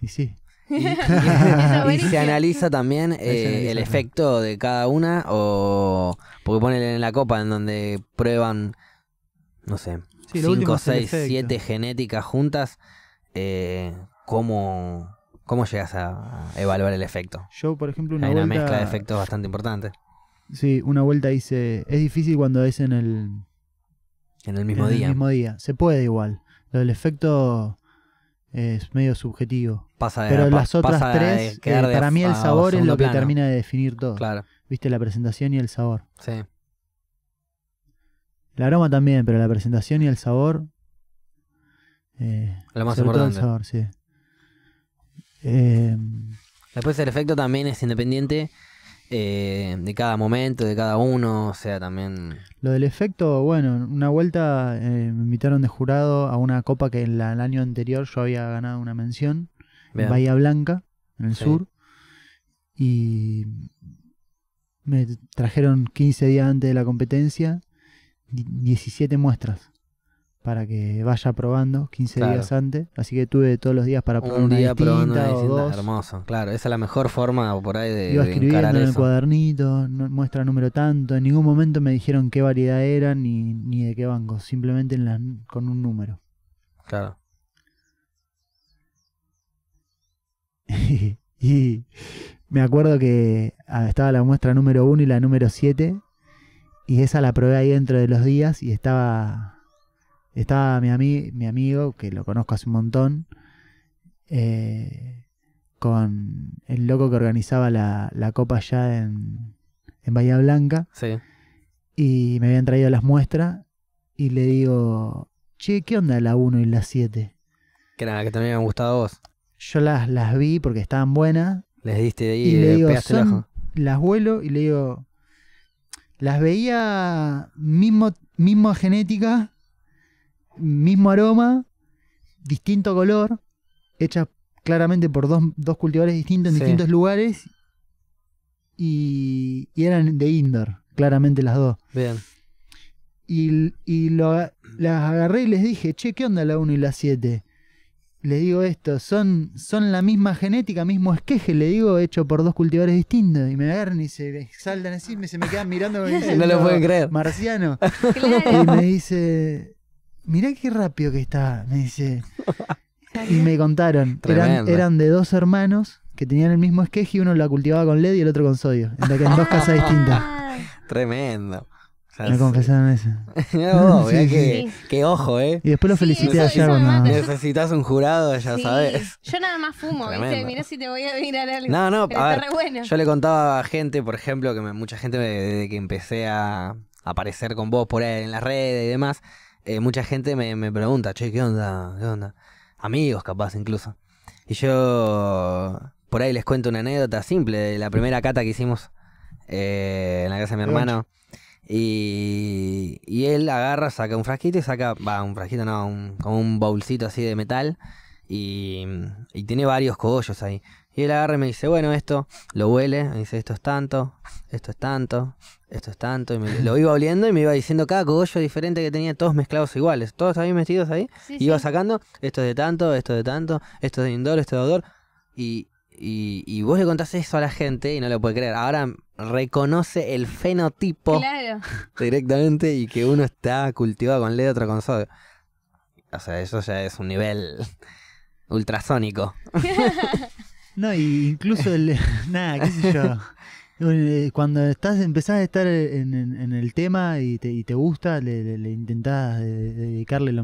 Y sí. y, se analiza también eh, el efecto de cada una o porque ponen en la copa en donde prueban no sé 5, 6, 7 genéticas juntas eh, cómo, cómo llegas a evaluar el efecto. Yo, por ejemplo, una Hay una mezcla de efectos bastante importante. Sí, una vuelta dice Es difícil cuando es en el. En el mismo día. mismo día. Se puede igual. Lo del efecto es medio subjetivo. Pasa Pero las otras tres, eh, para mí el sabor es lo que termina de definir todo. Viste la presentación y el sabor. Sí. El aroma también, pero la presentación y el sabor eh, lo más importante. Em, Después el efecto también es independiente eh, de cada momento, de cada uno, o sea, también... Lo del efecto, bueno, una vuelta eh, me invitaron de jurado a una copa que en el año anterior yo había ganado una mención, en Bahía Blanca, en el sur, y me trajeron 15 días antes de la competencia 17 muestras para que vaya probando 15 días antes. Así que tuve todos los días para probar un una día probando Hermoso, claro, esa es la mejor forma por ahí de. Iba escribiendo en el cuadernito, muestra número tanto. En ningún momento me dijeron qué variedad era ni, de qué banco, simplemente con un número. Claro. y me acuerdo que ah, estaba la muestra número 1 y la número 7. Y esa la probé ahí dentro de los días y estaba estaba mi, amigo, que lo conozco hace un montón, eh, con el loco que organizaba la, copa allá en, Bahía Blanca. Sí. Y me habían traído las muestras y le digo, che, ¿qué onda la 1 y la 7? Que nada, que también me han gustado a vos. Yo las, las vi porque estaban buenas. Les diste ahí y le digo, Las vuelo y le digo, las veía mismo, misma genética, mismo aroma, distinto color, hecha claramente por dos, dos cultivares distintos en distintos lugares y, eran de indoor, claramente las dos. Bien. Y, las agarré y les dije, che, ¿qué onda la 1 y la 7? Les digo esto, son, son la misma genética, mismo esqueje, le digo, hecho por dos cultivares distintos. Y me agarran y se saltan así, se me quedan mirando. no lo pueden creer. Marciano. Y me dice, mirá qué rápido que está, me dice. y me contaron, eran, de dos hermanos que tenían el mismo esqueje y uno la cultivaba con LED y el otro con sodio, en, dos casas distintas. Ah. Tremendo. Me confesaron eso. no, Que, ojo, ¿eh? Y después lo felicité a Necesitas un jurado, ya sabes. Yo nada más fumo, ¿viste? Mirá si te voy a mirar alguien. No, no, Pero bueno. Yo le contaba a gente, por ejemplo, que mucha gente desde que empecé a aparecer con vos por ahí en las redes y demás eh, mucha gente me, me, pregunta, che, ¿qué onda? ¿Qué onda? Amigos capaz incluso. Y yo por ahí les cuento una anécdota simple de la primera cata que hicimos eh, en la casa de mi hermano. Y, y, él agarra, saca un frasquito y saca, va, un frasquito no, un, como un bolsito así de metal. Y, y, tiene varios cogollos ahí. Y él agarra y me dice, bueno, esto lo huele, me dice, esto es tanto, esto es tanto, esto es tanto, y me, lo iba oliendo y me iba diciendo cada cogollo diferente que tenía, todos mezclados iguales, todos ahí metidos ahí, iba sacando, esto de tanto, esto es de tanto, esto es de indoor, esto de odor, y, y, vos le contás eso a la gente y no lo puede creer. Ahora reconoce el fenotipo directamente y que uno está cultivado con LED, otro con sodio. O sea, eso ya es un nivel ultrasónico. no, y incluso el... Nada, qué sé yo. Cuando estás, empezás a estar eh, en, el tema y te, gusta, le, intentás eh, dedicarle lo,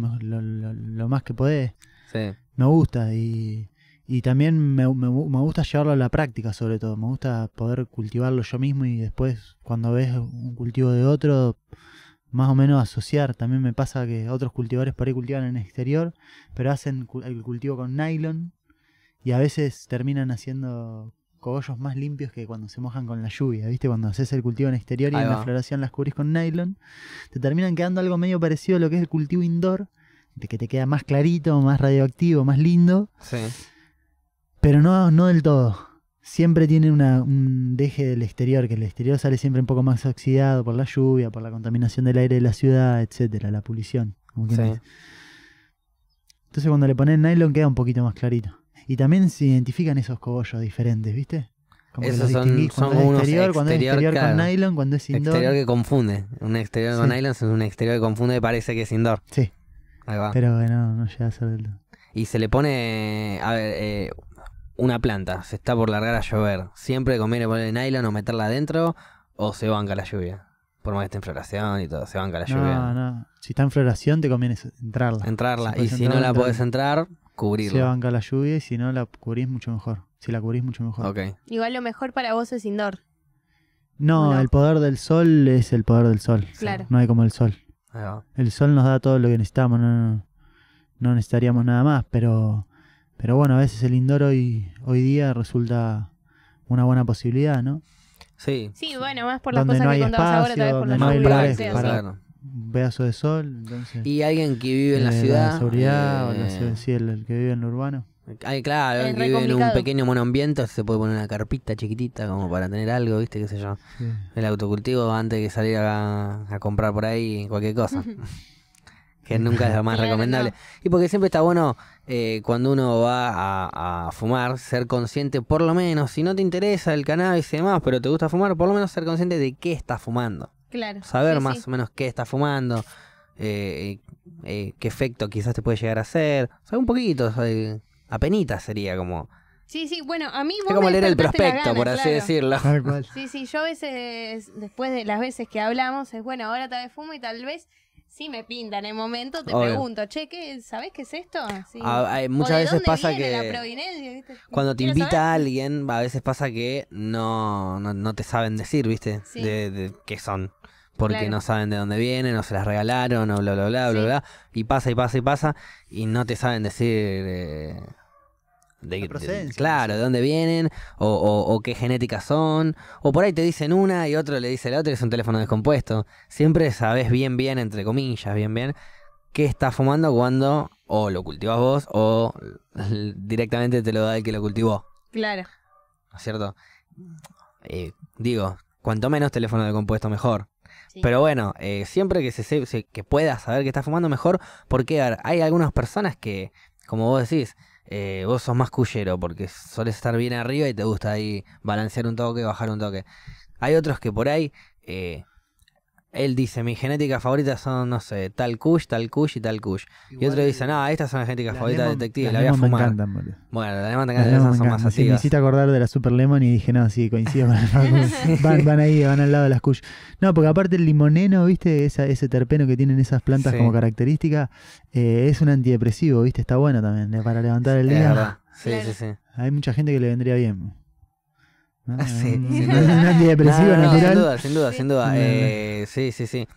más que podés. Sí. Me gusta y, también me, me, gusta llevarlo a la práctica sobre todo. Me gusta poder cultivarlo yo mismo y después cuando ves un cultivo de otro, más o menos asociar. También me pasa que otros cultivadores por ahí cultivan en el exterior, pero hacen el cultivo con nylon y a veces terminan haciendo cogollos más limpios que cuando se mojan con la lluvia, ¿viste? Cuando haces el cultivo en exterior y en la floración las cubrís con nylon, te terminan quedando algo medio parecido a lo que es el cultivo indoor, de que te queda más clarito, más radioactivo, más lindo. Pero no, no del todo. Siempre tiene un deje del exterior, que el exterior sale siempre un poco más oxidado por la lluvia, por la contaminación del aire de la ciudad, etcétera, la pulición Entonces cuando le pones nylon queda un poquito más clarito. Y también se identifican esos cogollos diferentes, ¿viste? esos son, unos exterior, es con nylon, cuando es indoor. Exterior que confunde. Un exterior con nylon es un exterior que confunde y parece que es indoor. Sí. Ahí va. Pero bueno, no llega a ser del Y se le pone, a ver, eh, una planta, se está por largar a llover. Siempre conviene poner el nylon o meterla adentro o se banca la lluvia. Por más que esté en floración y todo, se banca la lluvia. No, no. Si está en floración te conviene entrarla. Entrarla. y si no la podés entrar, Cubrirla. Se banca la lluvia y si no la cubrís mucho mejor. Si la cubrís mucho mejor. Igual lo mejor para vos es indoor. No, el poder del sol es el poder del sol. No hay como el sol. El sol nos da todo lo que necesitamos, no, no necesitaríamos nada más, pero, pero bueno, a veces el indoor hoy, hoy día resulta una buena posibilidad, ¿no? Sí. Sí, bueno, más por las cosas que contabas ahora, tal vez no pedazo de sol. y alguien que vive en la eh, ciudad. La la ciudad, eh, el, que vive en lo urbano. Ay, claro, alguien que vive en un pequeño monoambiente se puede poner una carpita chiquitita como para tener algo, ¿viste? ¿Qué sé yo? El autocultivo antes que salir a, comprar por ahí cualquier cosa. que nunca es lo más recomendable. Y porque siempre está bueno eh, cuando uno va a, a, fumar, ser consciente, por lo menos, si no te interesa el cannabis y demás, pero te gusta fumar, por lo menos ser consciente de qué estás fumando. Saber más o menos qué está fumando, eh, eh, qué efecto quizás te puede llegar a hacer. O un poquito, eh, apenita sería como... Sí, sí, bueno, a mí es como leer el prospecto, por así decirlo. Sí, sí, yo a veces, después de las veces que hablamos, es bueno, ahora tal vez fumo y tal vez sí me pinta en el momento, te pregunto, che, ¿qué, ¿sabés qué es esto? Ah, muchas veces pasa que cuando te invita a alguien, a veces pasa que no, no, te saben decir, ¿viste? de, qué son porque no saben de dónde vienen, o se las regalaron, o bla, bla, bla, bla, bla. Y pasa y pasa y pasa, y no te saben decir... Eh, de, claro, de dónde vienen, o, qué genéticas son, o por ahí te dicen una y otro le dice la otra es un teléfono descompuesto. Siempre sabes bien, bien, entre comillas, bien, bien, qué estás fumando cuando o lo cultivas vos o directamente te lo da el que lo cultivó. Claro. ¿No es cierto? Eh, digo, cuanto menos teléfono descompuesto, mejor. Pero bueno, eh, siempre que, se, se, que puedas saber que estás fumando mejor, porque hay algunas personas que, como vos decís, eh, vos sos más cuyero, porque sueles estar bien arriba y te gusta ahí balancear un toque, bajar un toque. Hay otros que por ahí eh, él dice, mi genética favorita son, no sé, tal Kush, tal Kush y tal Kush. y otro dice, no, estas son las genéticas favoritas de detective. la voy a fumar. bueno, las lemon te encantan, esas son más así. Me hiciste acordar de la Super Lemon y dije, no, sí, coincido con la van, van ahí, van al lado de las Kush. No, porque aparte el limoneno, viste, Esa, ese terpeno que tienen esas plantas como característica, eh, es un antidepresivo, viste, está bueno también, eh, para levantar el día. Sí, sí, sí. Hay mucha gente que le vendría bien sí. Sin duda, sin duda, sin duda. Eh, sí, sí, sí.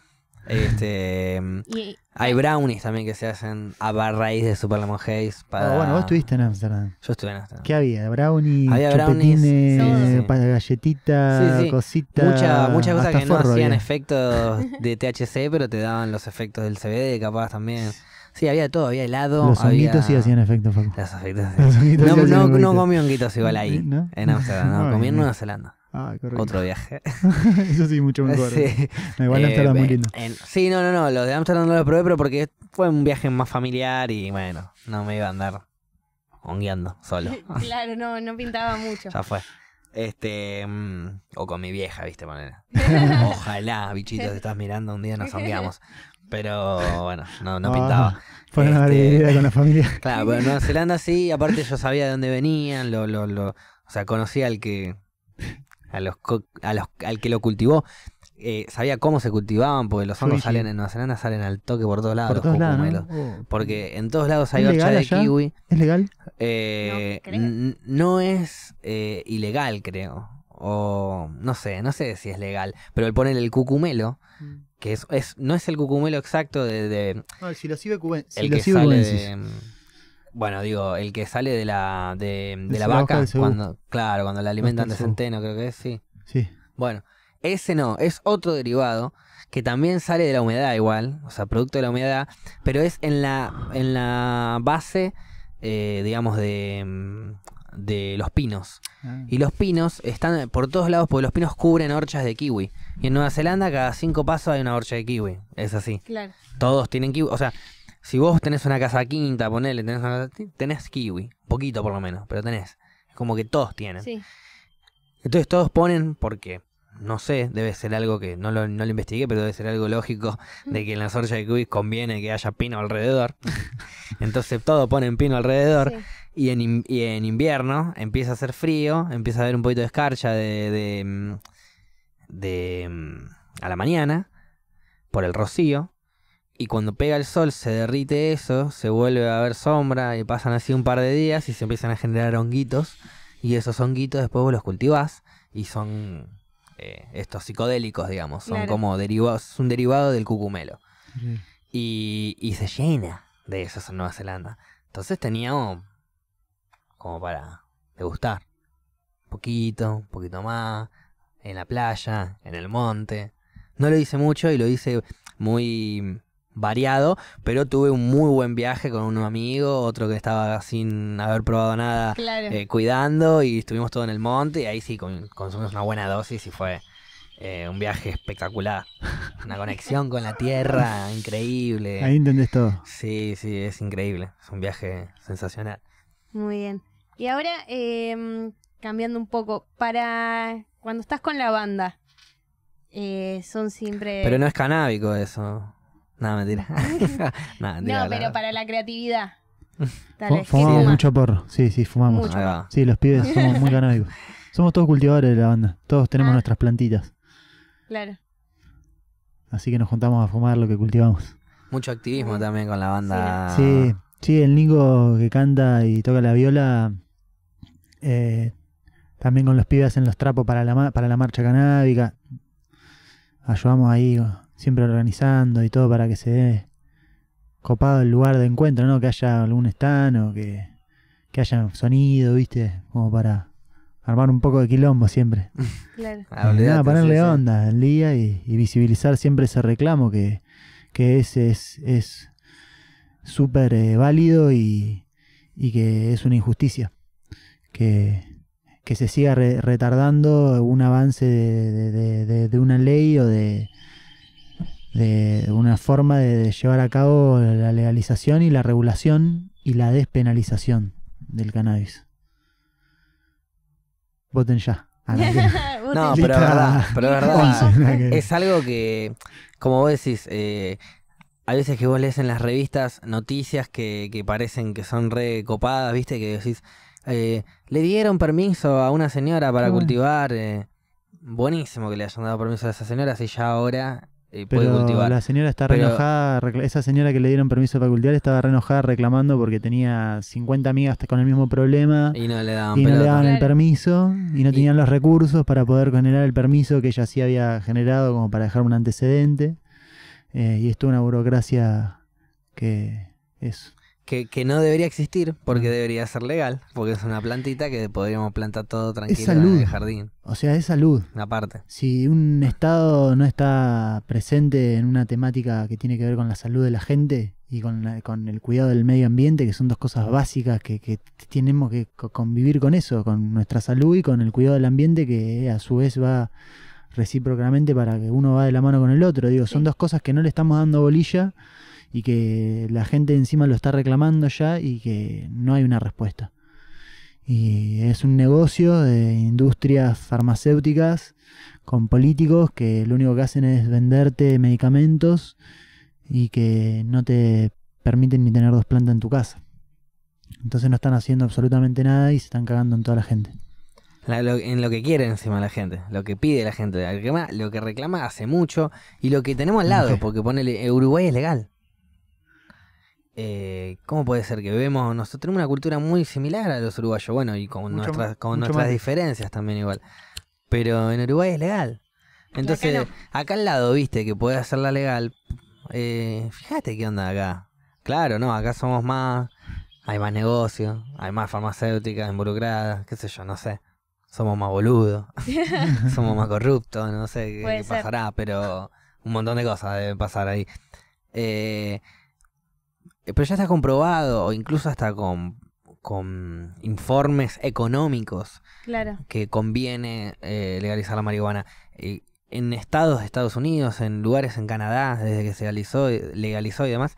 Este, mm, hay brownies también que se hacen a raíz de Super Haze. Oh, para... bueno, vos estuviste en Amsterdam. Yo estuve en Amsterdam. ¿Qué había? Brownies, había brownies, para galletitas, cositas. Mucha, muchas cosas que no hacían efectos de THC, pero te daban los efectos del CBD, capaz también. Sí, había todo, había helado. Los había... honguitos sí hacían efecto, Facu. Los honguitos sí. no, no, no, comí honguitos igual ahí, en Amsterdam, no, comí en Nueva Zelanda. Ah, correcto. Otro viaje. Eso sí, mucho mejor. Sí. No, igual no eh, Amsterdam muy lindo. sí, no, no, no, los de Amsterdam no los probé, pero porque fue un viaje más familiar y bueno, no me iba a andar hongueando solo. claro, no, no pintaba mucho. ya fue. Este, mm, o con mi vieja, viste, Ojalá, bichitos, estás mirando, un día nos hongueamos. Pero bueno, no, no, ah, pintaba. Fue una este, a con la familia. Claro, pero Nueva Zelanda sí, aparte yo sabía de dónde venían, lo, lo, lo, o sea, conocía al que, a los, a los, al que lo cultivó. Eh, sabía cómo se cultivaban, porque los hongos salen en Nueva Zelanda, salen al toque por todos lados. Por todos oh, Porque en todos lados hay horcha de kiwi. ¿Es legal? Eh, no, no, es eh, ilegal, creo o no sé, no sé si es legal, pero el poner el cucumelo, mm. que es, es no es el cucumelo exacto de... no, ah, el el que sale de, bueno, digo, el que sale de la, de, la vaca, cuando, claro, cuando la alimentan ah, de centeno, creo que es, sí. Sí. Bueno, ese no, es otro derivado que también sale de la humedad igual, o sea, producto de la humedad, pero es en la, en la base, eh, digamos, de, mm, de los pinos. Ah. Y los pinos están por todos lados porque los pinos cubren horchas de kiwi. Y en Nueva Zelanda cada cinco pasos hay una horcha de kiwi. Es así. Claro. Todos tienen kiwi. O sea, si vos tenés una casa quinta, ponele, tenés, tenés kiwi. Poquito por lo menos, pero tenés. Es como que todos tienen. Entonces todos ponen porque no sé, debe ser algo que no lo, no lo investigué, pero debe ser algo lógico mm. de que en las horchas de kiwi conviene que haya pino alrededor. Entonces todos ponen pino alrededor. Sí. Y en, invierno empieza a hacer frío, empieza a haber un poquito de escarcha de, de, mm, mm, a la mañana por el rocío. Y cuando pega el sol se derrite eso, se vuelve a ver sombra y pasan así un par de días y se empiezan a generar honguitos. Y esos honguitos después vos los cultivás y son eh, estos psicodélicos, digamos. Son como derivados, un derivado del cucumelo. Y, y, se llena de eso en Nueva Zelanda. Entonces teníamos como para degustar. Un poquito, un poquito más, en la playa, en el monte. No lo hice mucho y lo hice muy variado, pero tuve un muy buen viaje con un amigo, otro que estaba sin haber probado nada, eh, cuidando y estuvimos todo en el monte y ahí sí consumimos una buena dosis y fue eh, un viaje espectacular, una conexión con la tierra increíble. Ahí entendés todo. Sí, sí, es increíble, es un viaje sensacional. Muy bien. Y ahora, em, cambiando un poco, para cuando estás con la banda, eh, son siempre... Pero no es canábico eso. nada mentira. no, pero para la creatividad. fumamos mucho porro. Sí, sí, fumamos. Sí, los pibes somos muy canábicos. Somos todos cultivadores de la banda. Todos tenemos ah. nuestras plantitas. Claro. Así que nos juntamos a fumar lo que cultivamos. Mucho activismo también con la banda. sí. Sí, el Nico que canta y toca la viola, eh, también con los pibes en los trapos para la, para la marcha canábica. Ayudamos ahí, siempre organizando y todo para que se dé copado el lugar de encuentro, ¿no? Que haya algún stand o que, que haya sonido, ¿viste? Como para armar un poco de quilombo siempre. Claro. Ah, ponerle onda el día y, visibilizar siempre ese reclamo que, que es súper eh, válido y, que es una injusticia. Que, se siga retardando un avance de, una ley o de, de una forma de llevar a cabo la legalización y la regulación y la despenalización del cannabis. Voten ya. Ah, no, pero, verdad, es algo que, como vos decís, eh, hay veces que vos lees en las revistas noticias que, parecen que son re copadas, ¿viste? Que decís, eh, le dieron permiso a una señora para ah. cultivar. Eh, buenísimo que le hayan dado permiso a esa señora, si ya ahora eh, puede cultivar. La señora está Pero... esa señora que le dieron permiso para cultivar estaba re reclamando porque tenía 50 amigas con el mismo problema y no le daban, el permiso y no tenían los recursos para poder generar el permiso que ella sí había generado como para dejar un antecedente. Eh, y es una burocracia que es... Que, que, no debería existir porque ah. debería ser legal, porque es una plantita que podríamos plantar todo tranquilo en el jardín. O sea, es salud. Aparte. Si un Estado no está presente en una temática que tiene que ver con la salud de la gente y con, con el cuidado del medio ambiente, que son dos cosas básicas que, que, tenemos que convivir con eso, con nuestra salud y con el cuidado del ambiente, que a su vez va recíprocamente para que uno va de la mano con el otro. Digo, son dos cosas que no le estamos dando bolilla y que la gente encima lo está reclamando ya y que no hay una respuesta. Y es un negocio de industrias farmacéuticas con políticos que lo único que hacen es venderte medicamentos y que no te permiten ni tener dos plantas en tu casa. Entonces no están haciendo absolutamente nada y se están cagando en toda la gente en lo que quiere encima la gente, lo que pide la gente, lo que, reclama, hace mucho y lo que tenemos al lado, porque pone Uruguay es legal. Eh, ¿Cómo puede ser que vemos, nosotros tenemos una cultura muy similar a los uruguayos, bueno, y con nuestras, con nuestras diferencias también igual, pero en Uruguay es legal. Entonces, acá, al lado, viste, que puede hacerla legal, eh, fíjate qué onda acá. Claro, no, acá somos más, hay más negocios, hay más farmacéuticas involucradas, qué sé yo, no sé somos más boludos, somos más corruptos, no sé qué, pasará, pero un montón de cosas deben pasar ahí. Eh, pero ya está comprobado, o incluso hasta con, con informes económicos, que conviene eh, legalizar la marihuana. Eh, en estados de Estados Unidos, en lugares en Canadá, desde que se legalizó, legalizó y demás,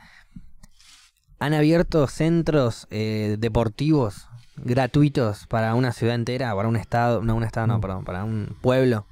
han abierto centros deportivos gratuitos para una ciudad entera, para un estado, no un estado, no, mm. perdón, para un pueblo.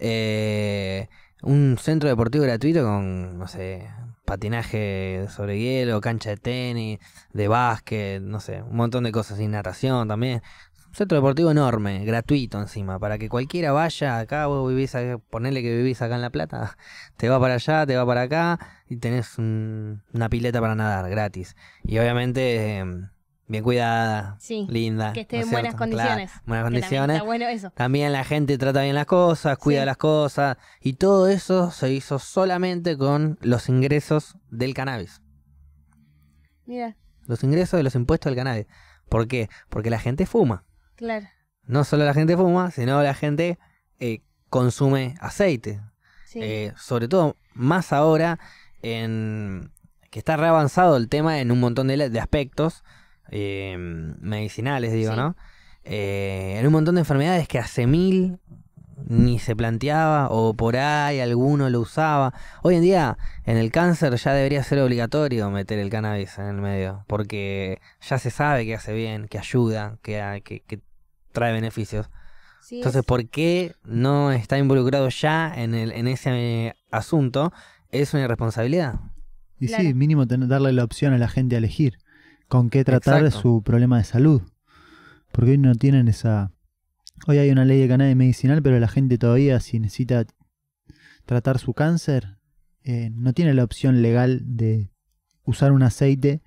Eh, un centro deportivo gratuito con, no sé, patinaje sobre hielo, cancha de tenis, de básquet, no sé, un montón de cosas, y natación también. Un centro deportivo enorme, gratuito encima, para que cualquiera vaya acá, vos vivís, ponerle que vivís acá en La Plata, te va para allá, te va para acá y tenés una pileta para nadar gratis. Y obviamente... Em, bien cuidada, linda. Que esté en buenas condiciones. buenas condiciones. También, la gente trata bien las cosas, cuida las cosas. Y todo eso se hizo solamente con los ingresos del cannabis. Mira. Los ingresos de los impuestos del cannabis. ¿Por qué? Porque la gente fuma. Claro. No solo la gente fuma, sino la gente eh, consume aceite. Eh, sobre todo, más ahora en que está reavanzado el tema en un montón de aspectos eh, medicinales, digo, ¿no? en eh, un montón de enfermedades que hace mil ni se planteaba o por ahí alguno lo usaba. Hoy en día en el cáncer ya debería ser obligatorio meter el cannabis en el medio, porque ya se sabe que hace bien, que ayuda, que, ah, que, trae beneficios. Entonces, ¿por qué no está involucrado ya en, el, en ese asunto? Es una irresponsabilidad. Y sí, mínimo tener, darle la opción a la gente a elegir con qué tratar su problema de salud. Porque hoy no tienen esa... Hoy hay una ley de cannabis medicinal, pero la gente todavía si necesita tratar su cáncer, eh, no tiene la opción legal de usar un aceite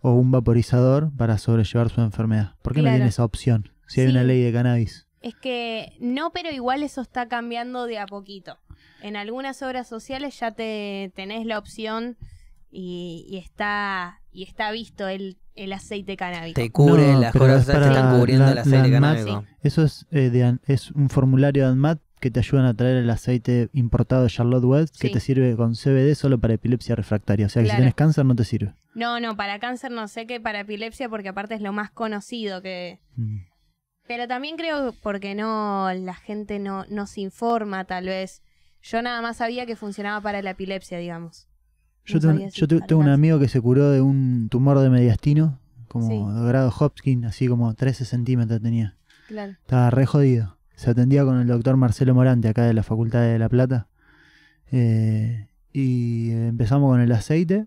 o un vaporizador para sobrellevar su enfermedad. ¿Por qué no tiene esa opción si hay una ley de cannabis? Es que no, pero igual eso está cambiando de a poquito. En algunas obras sociales ya te tenés la opción y, y está y está visto el, el aceite cannabis Te cubre, las cosas te están cubriendo el aceite cannabis Eso es, eh, es un formulario de ANMAT que te ayudan a traer el aceite importado de Charlotte West que te sirve con CBD solo para epilepsia refractaria. O sea, que si tienes cáncer no te sirve. No, no, para cáncer no sé qué, para epilepsia porque aparte es lo más conocido que... Mm. Pero también creo porque no la gente no, no se informa tal vez. Yo nada más sabía que funcionaba para la epilepsia, digamos. Yo, tengo, un amigo que se curó de un tumor de mediastino, como de grado Hopkins, así como 13 centímetros tenía. Claro. Estaba re jodido. Se atendía con el doctor Marcelo Morante, acá de la Facultad de La Plata. Eh, y empezamos con el aceite.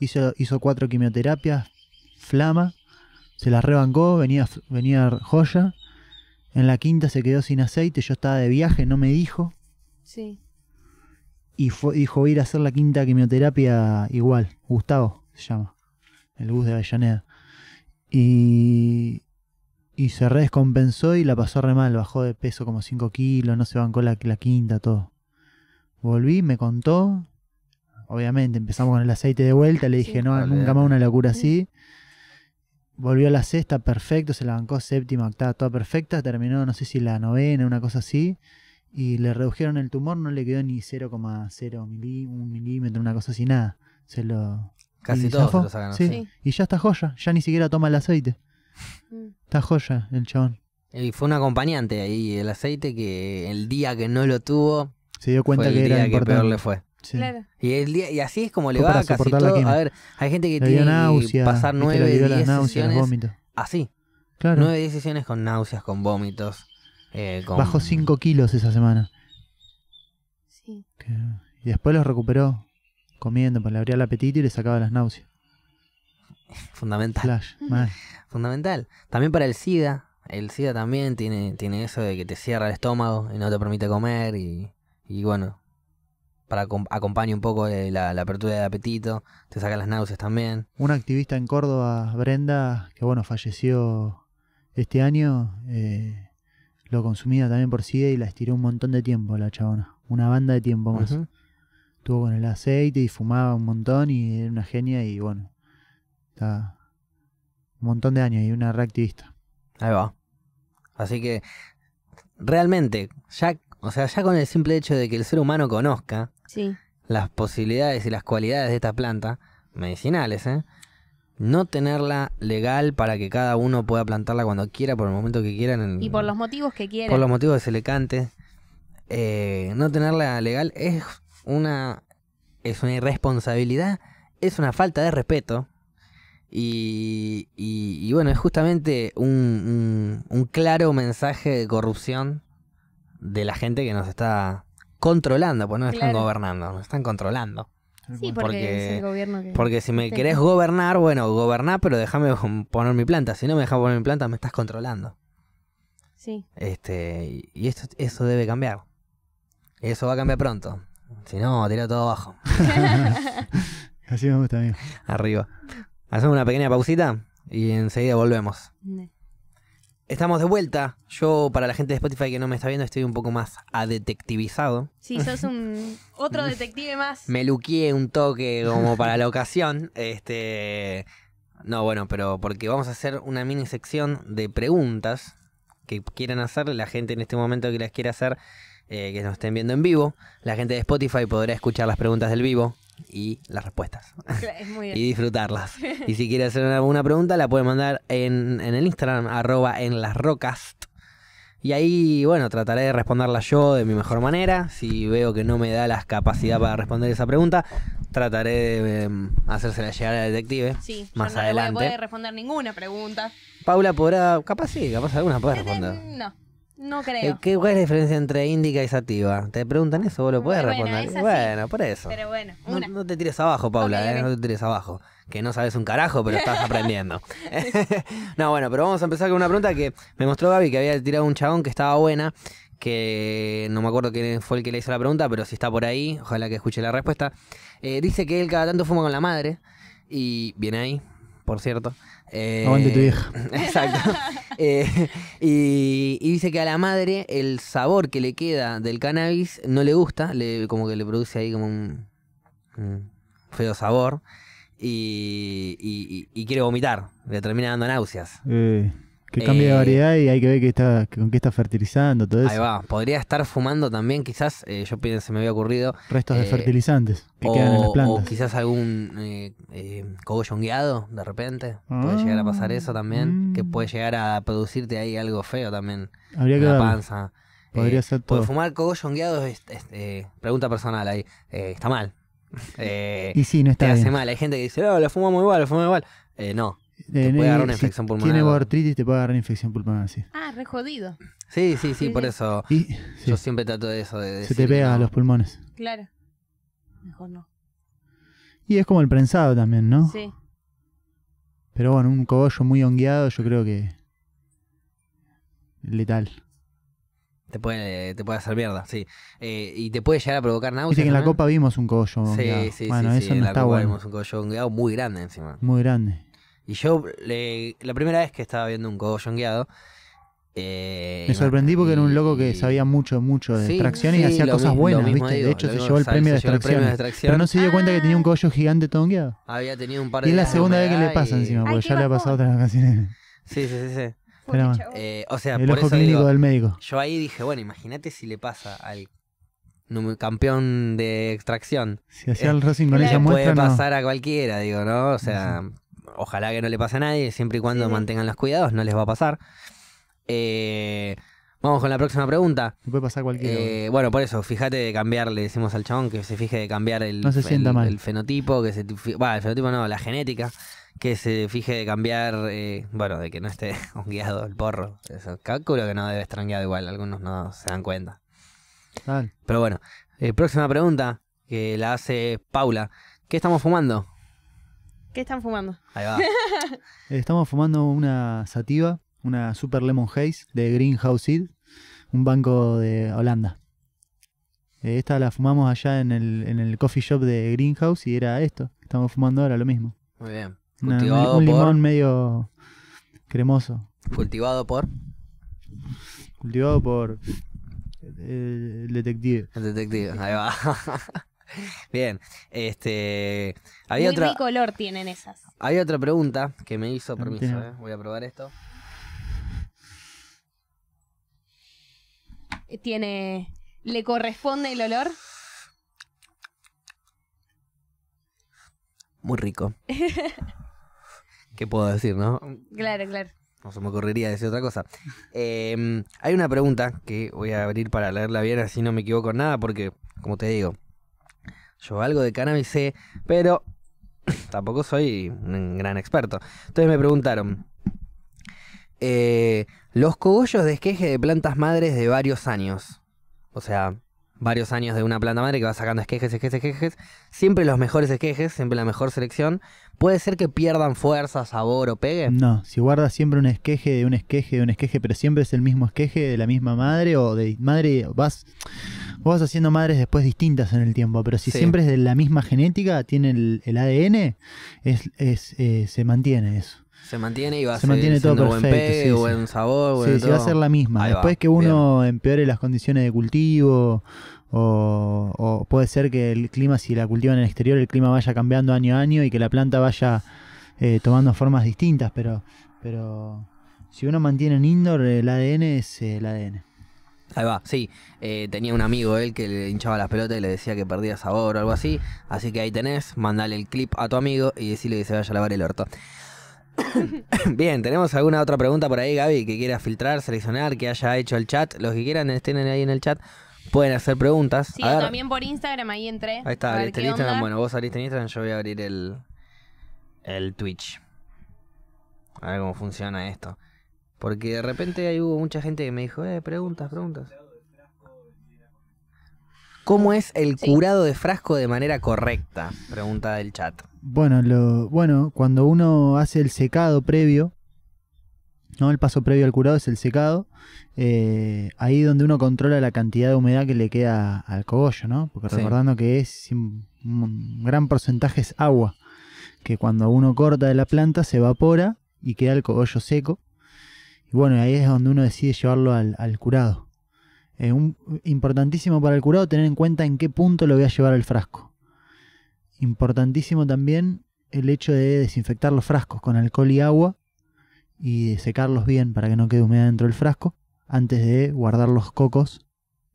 Hizo, cuatro quimioterapias, flama, se la rebancó, venía, venía joya. En la quinta se quedó sin aceite, yo estaba de viaje, no me dijo. Sí y fue, dijo ir a hacer la quinta quimioterapia igual, Gustavo se llama, el bus de Avellaneda. Y, y se re descompensó y la pasó re mal, bajó de peso como 5 kilos, no se bancó la, la quinta, todo. Volví, me contó, obviamente empezamos con el aceite de vuelta, le dije, no, nunca más una locura así. Volvió a la sexta, perfecto, se la bancó séptima, octava, toda perfecta, terminó no sé si la novena, una cosa así y le redujeron el tumor, no le quedó ni 0,0 milí, un milímetro, una cosa así, nada. Se lo. Casi todo se lo sí. Y ya está joya, ya ni siquiera toma el aceite. Mm. Está joya el chabón. Y fue un acompañante ahí, el aceite, que el día que no lo tuvo. Se dio cuenta que era importante. que peor le fue. Claro. Y, y así es como le va casi todo. A ver, hay gente que tiene que pasar nueve, 10 sesiones así. Claro. Nueve, decisiones sesiones con náuseas, con vómitos. Eh, Bajó 5 kilos esa semana. Y después los recuperó comiendo, para pues le abría el apetito y le sacaba las náuseas. Fundamental. Fundamental. También para el SIDA. El SIDA también tiene, tiene eso de que te cierra el estómago y no te permite comer. Y, bueno, para acompaña un poco eh, la, apertura del apetito, te saca las náuseas también. Una activista en Córdoba, Brenda, que bueno, falleció este año. Eh, lo consumía también por sí y la estiró un montón de tiempo la chabona. Una banda de tiempo más. Estuvo con el aceite y fumaba un montón y era una genia y bueno. Está un montón de años y una reactivista. Ahí va. Así que realmente, ya, o sea, ya con el simple hecho de que el ser humano conozca sí. las posibilidades y las cualidades de esta planta, medicinales, ¿eh? no tenerla legal para que cada uno pueda plantarla cuando quiera, por el momento que quieran. y por los motivos que quieran. Por los motivos que se le cante. Eh, no tenerla legal es una, es una irresponsabilidad, es una falta de respeto. Y, bueno, es justamente un, claro mensaje de corrupción de la gente que nos está controlando, pues no nos están gobernando, nos están controlando. Sí, porque, el gobierno Porque si me querés gobernar, bueno, gobernar, pero déjame poner mi planta. Si no me dejas poner mi planta, me estás controlando. Sí. Este, y esto, eso debe cambiar. Eso va a cambiar pronto. Si no, tira todo abajo. Así me gusta, Arriba. Hacemos una pequeña pausita y enseguida volvemos. Estamos de vuelta. Yo, para la gente de Spotify que no me está viendo, estoy un poco más adetectivizado. Sí, sos un otro detective más. me luqueé un toque como para la ocasión. Este. No, bueno, pero porque vamos a hacer una mini sección de preguntas que quieran hacer, la gente en este momento que las quiera hacer, eh, que nos estén viendo en vivo. La gente de Spotify podrá escuchar las preguntas del vivo y las respuestas. y disfrutarlas. y si quiere hacer alguna pregunta, la puede mandar en, el Instagram, arroba en las rocas. Y ahí, bueno, trataré de responderla yo de mi mejor manera. Si veo que no me da la capacidad para responder esa pregunta, trataré de em, hacérsela llegar al detective. Sí, más yo no adelante. puede responder ninguna pregunta. Paula podrá, capaz sí, capaz alguna puede eh, responder. No. No eh, creo. ¿qué, ¿Cuál es la diferencia entre índica y sativa? Te preguntan eso, vos lo puedes responder. Bueno, por eso. Pero bueno, no, te tires abajo, Paula, eh, no te tires abajo. Que no sabes un carajo, pero estás aprendiendo. no, bueno, pero vamos a empezar con una pregunta que me mostró Gaby que había tirado un chabón que estaba buena. Que no me acuerdo quién fue el que le hizo la pregunta, pero si está por ahí, ojalá que escuche la respuesta. Eh, dice que él cada tanto fuma con la madre. Y viene ahí, por cierto. Eh, tu hija. Exacto. Eh, y, dice que a la madre el sabor que le queda del cannabis no le gusta, como que le produce ahí como un, feo sabor y, quiere vomitar, le termina dando náuseas. Eh. Que cambie de eh, variedad y hay que ver qué está, con qué está fertilizando, todo eso. Ahí va, podría estar fumando también quizás, eh, yo pienso, se me había ocurrido. Restos de eh, fertilizantes que quedan en las plantas. O quizás algún cogollo guiado, de repente. puede ah. llegar a pasar eso también, que mm. puede llegar a producirte ahí algo feo también. Habría que la panza. Podría ser todo. fumar cogollo guiado pregunta personal ahí, está mal. y sí, no está bien. hace mal, hay gente que dice, no, lo fumamos igual, lo fumamos igual. no, te puede agarrar una infección si pulmonar. Tiene artritis, te puede agarrar una infección pulmonar, sí. Ah, re jodido. Sí, sí, sí, por eso. Yo siempre trato de eso. De Se te pega a los pulmones. Claro. Mejor no. Y es como el prensado también, ¿no? Sí. Pero bueno, un cogollo muy hongueado, yo creo que. letal. Te puede, te puede hacer mierda, sí. Eh, y te puede llegar a provocar náuseas. Dice que en la copa vimos un cogollo. Sí, sí, sí, bueno, eso No en la copa vimos un cogollo hongueado muy grande encima. Muy grande. Y yo, la primera vez que estaba viendo un cogollón guiado. Eh, me sorprendí porque era un loco que sabía mucho, mucho de extracciones y hacía cosas buenas, ¿viste? de hecho, se llevó, el premio de extracción. Pero no se dio cuenta que tenía un cogollo gigante todo guiado. Había tenido un par de. Y es la segunda vez que le pasa encima, porque ya le ha pasado otras canciones. Sí, sí, sí. sí. Pero, eh, o sea, el ojo eso clínico del médico. Yo ahí dije, bueno, imagínate si le pasa al campeón de extracción. Si hacía el eh, Racing con ella muestra. Puede pasar a cualquiera, digo, ¿no? O sea ojalá que no le pase a nadie, siempre y cuando mantengan los cuidados, no les va a pasar. Eh, vamos con la próxima pregunta. Puede pasar cualquiera. Eh, bueno, por eso, fíjate de cambiar, le decimos al chabón que se fije de cambiar el, fenotipo, que se el fenotipo no, la genética, que se fije de cambiar, eh, bueno, de que no esté guiado el porro. Eso, calculo que no debe estar hongueado igual, algunos no se dan cuenta. Pero bueno, próxima pregunta que la hace Paula. ¿Qué estamos fumando? ¿Qué están fumando? Ahí va. Eh, estamos fumando una sativa, una Super Lemon Haze de Greenhouse Seed, un banco de Holanda. Eh, esta la fumamos allá en el, coffee shop de Greenhouse y era esto. estamos fumando ahora lo mismo. Muy bien. Cultivado un limón medio cremoso. Cultivado por. Cultivado por. El, eh, el detective. El detective, ahí va. Bien, este. hay Muy otra, rico tienen esas. hay otra pregunta que me hizo, permiso, eh, voy a probar esto. Eh, Tiene. ¿Le corresponde el olor? Muy rico. ¿Qué puedo decir, no? Claro, claro. No se me ocurriría decir otra cosa. Em, hay una pregunta que voy a abrir para leerla bien, así no me equivoco en nada, porque, como te digo, yo algo de cannabis sé, pero tampoco soy un gran experto. Entonces me preguntaron, eh, los cogollos de esqueje de plantas madres de varios años. O sea, varios años de una planta madre que va sacando esquejes, esquejes, esquejes. Siempre los mejores esquejes, siempre la mejor selección. ¿Puede ser que pierdan fuerza, sabor o pegue? No, si guardas siempre un esqueje de un esqueje de un esqueje, pero siempre es el mismo esqueje de la misma madre o de madre, vas, vas haciendo madres después distintas en el tiempo, pero si siempre es de la misma genética, tiene el, ADN, eh, se mantiene eso. Se mantiene y va a se mantiene buen pegue, buen sabor. sí, sí, va a ser la misma. Después que uno empeore las condiciones de cultivo, o, puede ser que el clima, si la cultivan en el exterior, el clima vaya cambiando año a año y que la planta vaya eh, tomando formas distintas, pero, pero si uno mantiene en indoor, el ADN es eh, el ADN. Ahí va, sí. Eh, tenía un amigo él que le hinchaba las pelotas y le decía que perdía sabor o algo así. Así que ahí tenés, mandale el clip a tu amigo y decirle que se vaya a lavar el orto. Bien, ¿tenemos alguna otra pregunta por ahí, Gaby, que quiera filtrar, seleccionar, que haya hecho el chat? Los que quieran estén ahí en el chat. Pueden hacer preguntas. Sí, también por Instagram, ahí entré. Ahí está, abriste Instagram. Bueno, vos abriste Instagram, yo voy a abrir el, el Twitch. A ver cómo funciona esto. Porque de repente ahí hubo mucha gente que me dijo, eh, preguntas, preguntas. ¿Cómo es el curado de frasco de manera correcta? Pregunta del chat. Bueno, lo, bueno, cuando uno hace el secado previo, ¿no? El paso previo al curado es el secado. Ahí eh, ahí donde uno controla la cantidad de humedad que le queda al cogollo, ¿no? Porque recordando que es un gran porcentaje es agua. Que cuando uno corta de la planta se evapora y queda el cogollo seco. Y bueno, ahí es donde uno decide llevarlo al curado importantísimo para el curado tener en cuenta en qué punto lo voy a llevar al frasco. Importantísimo también el hecho de desinfectar los frascos con alcohol y agua y secarlos bien para que no quede humedad dentro del frasco antes de guardar los cocos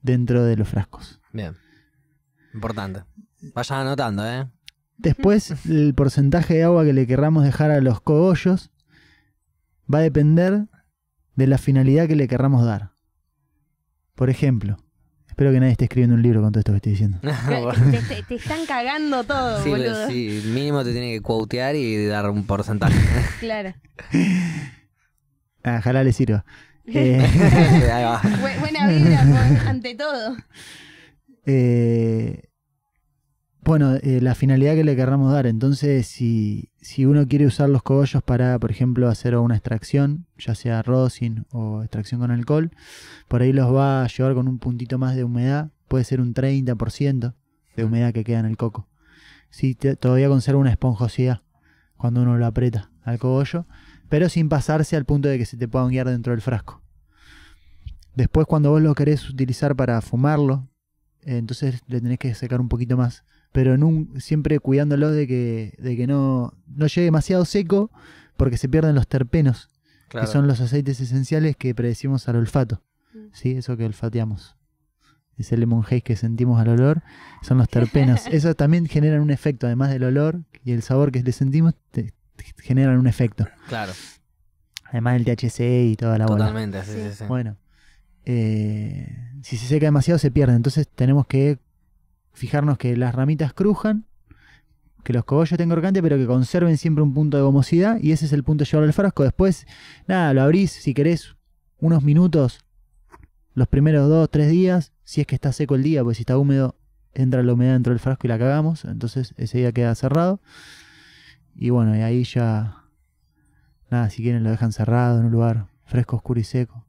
dentro de los frascos. Bien. Importante. Vayan anotando, ¿eh? Después, el porcentaje de agua que le querramos dejar a los cogollos va a depender de la finalidad que le querramos dar. Por ejemplo, espero que nadie esté escribiendo un libro con todo esto que estoy diciendo. te, están cagando todo, boludo. Sí, mínimo te tiene que quotear y dar un porcentaje. claro. Ah, ojalá le sirva. Buena vida, pues, ante todo. Eh, bueno, eh, la finalidad que le querramos dar. Entonces, si, uno quiere usar los cogollos para, por ejemplo, hacer una extracción, ya sea rosin o extracción con alcohol, por ahí los va a llevar con un puntito más de humedad, puede ser un 30% de humedad que queda en el coco. si todavía conserva una esponjosidad cuando uno lo aprieta al cogollo, pero sin pasarse al punto de que se te pueda guiar dentro del frasco. Después, cuando vos lo querés utilizar para fumarlo, eh, entonces le tenés que secar un poquito más pero siempre cuidándolo de que, de que no, llegue demasiado seco porque se pierden los terpenos, que son los aceites esenciales que predecimos al olfato. Mm. ¿sí? Eso que olfateamos. Ese lemon haze que sentimos al olor son los terpenos. Eso también generan un efecto, además del olor y el sabor que le sentimos, generan un efecto. Claro. Además del THC y toda la bola. Totalmente, sí, sí. Bueno, eh, si se seca demasiado se pierde, entonces tenemos que fijarnos que las ramitas crujan, que los cogollos tengan orgánte, pero que conserven siempre un punto de gomosidad. Y ese es el punto de llevarlo el frasco. Después, nada, lo abrís si querés unos minutos, los primeros dos, tres días, si es que está seco el día, porque si está húmedo, entra la humedad dentro del frasco y la cagamos. Entonces ese día queda cerrado. Y bueno, y ahí ya, nada, si quieren lo dejan cerrado en un lugar fresco, oscuro y seco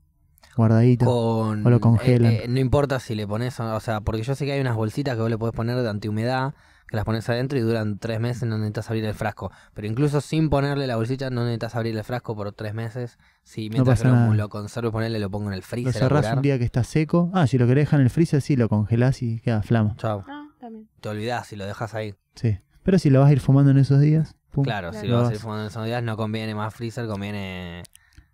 guardadito. o lo congelan. Eh, eh, no importa si le pones, o sea, porque yo sé que hay unas bolsitas que vos le podés poner de antihumedad, que las pones adentro y duran tres meses, no necesitas abrir el frasco. Pero incluso sin ponerle la bolsita, no necesitas abrir el frasco por tres meses. Si mientras lo, conservo y ponerle, lo pongo en el freezer. Lo cerrás un día que está seco. Ah, si lo querés dejar en el freezer, sí, lo congelás y queda flama. Chao. Ah, Te olvidás si lo dejas ahí. Sí. Pero si lo vas a ir fumando en esos días. claro, si lo vas a ir fumando en esos días, no conviene más freezer, conviene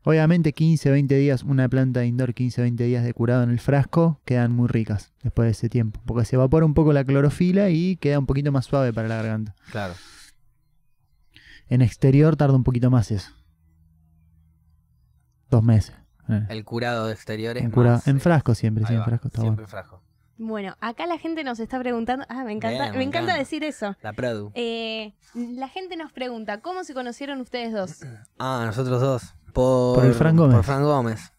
Obviamente 15, 20 días, una planta de indoor, 15, 20 días de curado en el frasco, quedan muy ricas después de ese tiempo, porque se evapora un poco la clorofila y queda un poquito más suave para la garganta. Claro. En exterior tarda un poquito más eso. Dos meses. El curado de exteriores. En, en eh, frasco siempre, sí, en frasco está siempre bueno. frasco. Bueno, acá la gente nos está preguntando. Ah, me encanta, me, encanta, decir eso. La Produ. Eh, la gente nos pregunta, ¿cómo se conocieron ustedes dos? Ah, nosotros dos. Por, por el Fran Gómez.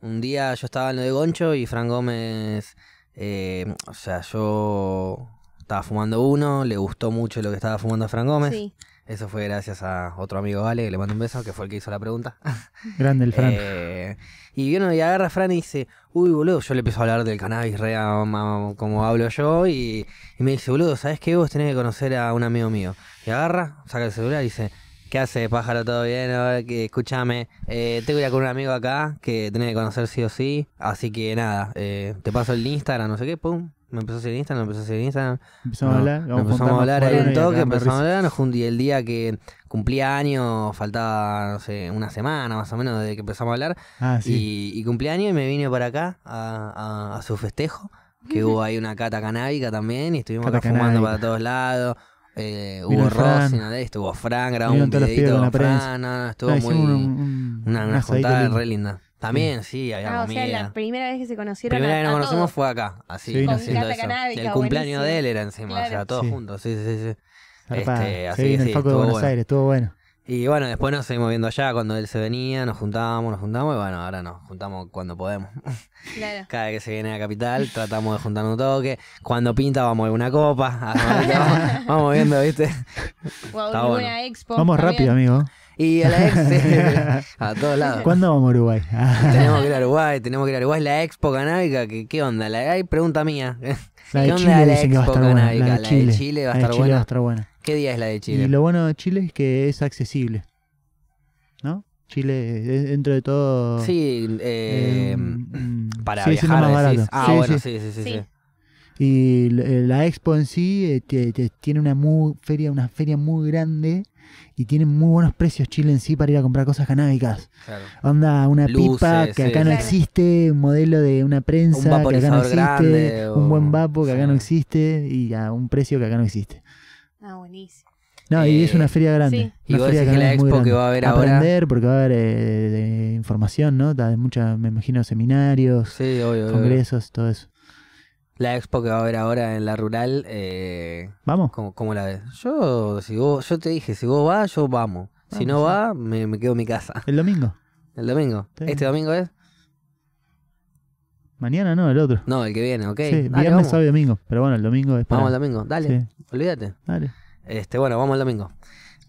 Un día yo estaba en lo de Goncho y Fran Gómez, eh, o sea, yo estaba fumando uno, le gustó mucho lo que estaba fumando a Fran Gómez. Eso fue gracias a otro amigo, Vale, que le mando un beso, que fue el que hizo la pregunta. Grande el Fran. Eh, y vino y agarra a Fran y dice, uy, boludo, yo le empiezo a hablar del cannabis re como hablo yo y, me dice, boludo, ¿sabes qué? Vos tenés que conocer a un amigo mío. Y agarra, saca el celular y dice, ¿Qué haces, pájaro? ¿Todo bien? A ver, escúchame. Eh, tengo ya con un amigo acá que tenés que conocer sí o sí. Así que nada, eh, te paso el Instagram, no sé qué, pum. Me empezó a seguir Instagram, me empezó a seguir Instagram. Empezamos a hablar. Vamos empezamos a hablar ahí un toque, empezamos a hablar. Nos el día que cumplía año, faltaba, no sé, una semana más o menos desde que empezamos a hablar. Ah, sí. y, cumplí año y me vine para acá a, a, su festejo. Que hubo ahí una cata canábica también y estuvimos acá fumando para todos lados eh, hubo Ross estuvo Fran, grabó un videito con Fran, ah, estuvo muy. una, juntada re linda. También, sí, había ah, la primera vez que se conocieron. fue acá, así, el cumpleaños de él era encima, o sea, todos juntos, sí, sí, sí. Este, así, en el Buenos Aires, estuvo bueno. Y bueno, después nos seguimos viendo allá cuando él se venía, nos juntábamos, nos juntábamos y bueno, ahora nos juntamos cuando podemos. Claro. Cada vez que se viene a la Capital tratamos de juntarnos un toque. Cuando pinta vamos a una copa. vamos, viendo, ¿viste? Wow, expo. Vamos rápido, amigo. Y a la expo, a todos lados. ¿Cuándo vamos a Uruguay? tenemos que ir a Uruguay, tenemos que ir a Uruguay. La expo canábica, ¿qué, onda? La, hay pregunta mía. La ¿Qué onda Chile la expo canábica? La, estar Chile, la de Chile va a estar buena. ¿Qué día es la de Chile? Y lo bueno de Chile es que es accesible. ¿No? Chile, dentro de todo. Sí, eh, em, para viajar. Más barato. ah, bueno, sí, sí, sí. y eh, la expo en sí eh, tiene una feria, una feria muy grande y tiene muy buenos precios Chile en sí para ir a comprar cosas canábicas. Onda una pipa que acá no existe, un modelo de una prensa un que acá no existe, un buen vapo que acá no existe y a un precio que acá no existe. Ah, buenísimo. No, y es una eh, feria grande. y vos decís que la expo que va a haber ahora. porque va a haber eh, información, ¿no? De mucha, me imagino, seminarios, congresos, todo eso. La expo que va a haber ahora en la rural. Eh, ¿Vamos? ¿cómo, la ves? Yo, si vos, yo te dije, si vos vas, yo vamos. si no va, me, me, quedo en mi casa. ¿El domingo? El domingo. ¿Este domingo es? Mañana no, el otro. No, el que viene, ok. Sí, viernes, sábado y domingo. Pero bueno, el domingo es Vamos el domingo, dale. Olvídate. Dale. Este, bueno, vamos el domingo.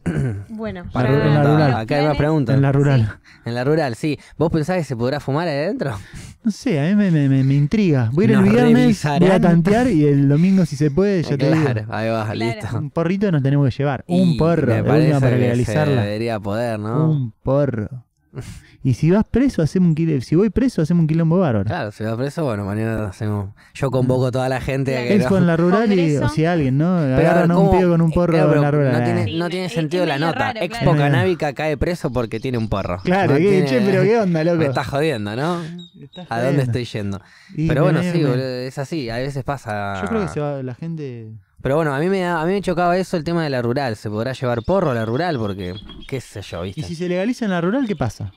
Bueno, en la rural. Acá hay más preguntas. En la rural. En la rural, sí. ¿Vos pensás que se podrá fumar ahí adentro? No sé, a mí me, me, me intriga. Voy a ir el viernes, voy a tantear y el domingo, si se puede, yo te digo. ahí vas, listo. Un porrito nos tenemos que llevar. un porro, me parece para que Se debería poder, ¿no? Un porro. Y si vas preso, hacemos un quilombo. Si voy preso, hacemos un quilombo bárbaro. Claro, si vas preso, bueno, mañana hacemos. Yo convoco a toda la gente. A que es con la rural y, o si alguien, ¿no? Agarran un pie con un porro eh, en la rural. No tiene, eh. sentido la nota. Expo Canábica cae preso porque tiene un porro. Claro, pero ¿qué onda, loco? Me estás jodiendo, ¿no? ¿A dónde estoy yendo? pero bueno, sí, es así. A veces pasa. Yo creo que se va, la gente. Pero bueno, a mí, me, a mí me chocaba eso el tema de la rural. ¿Se podrá llevar porro a la rural? Porque, qué sé yo, ¿viste? ¿Y si se legaliza en la rural, qué pasa?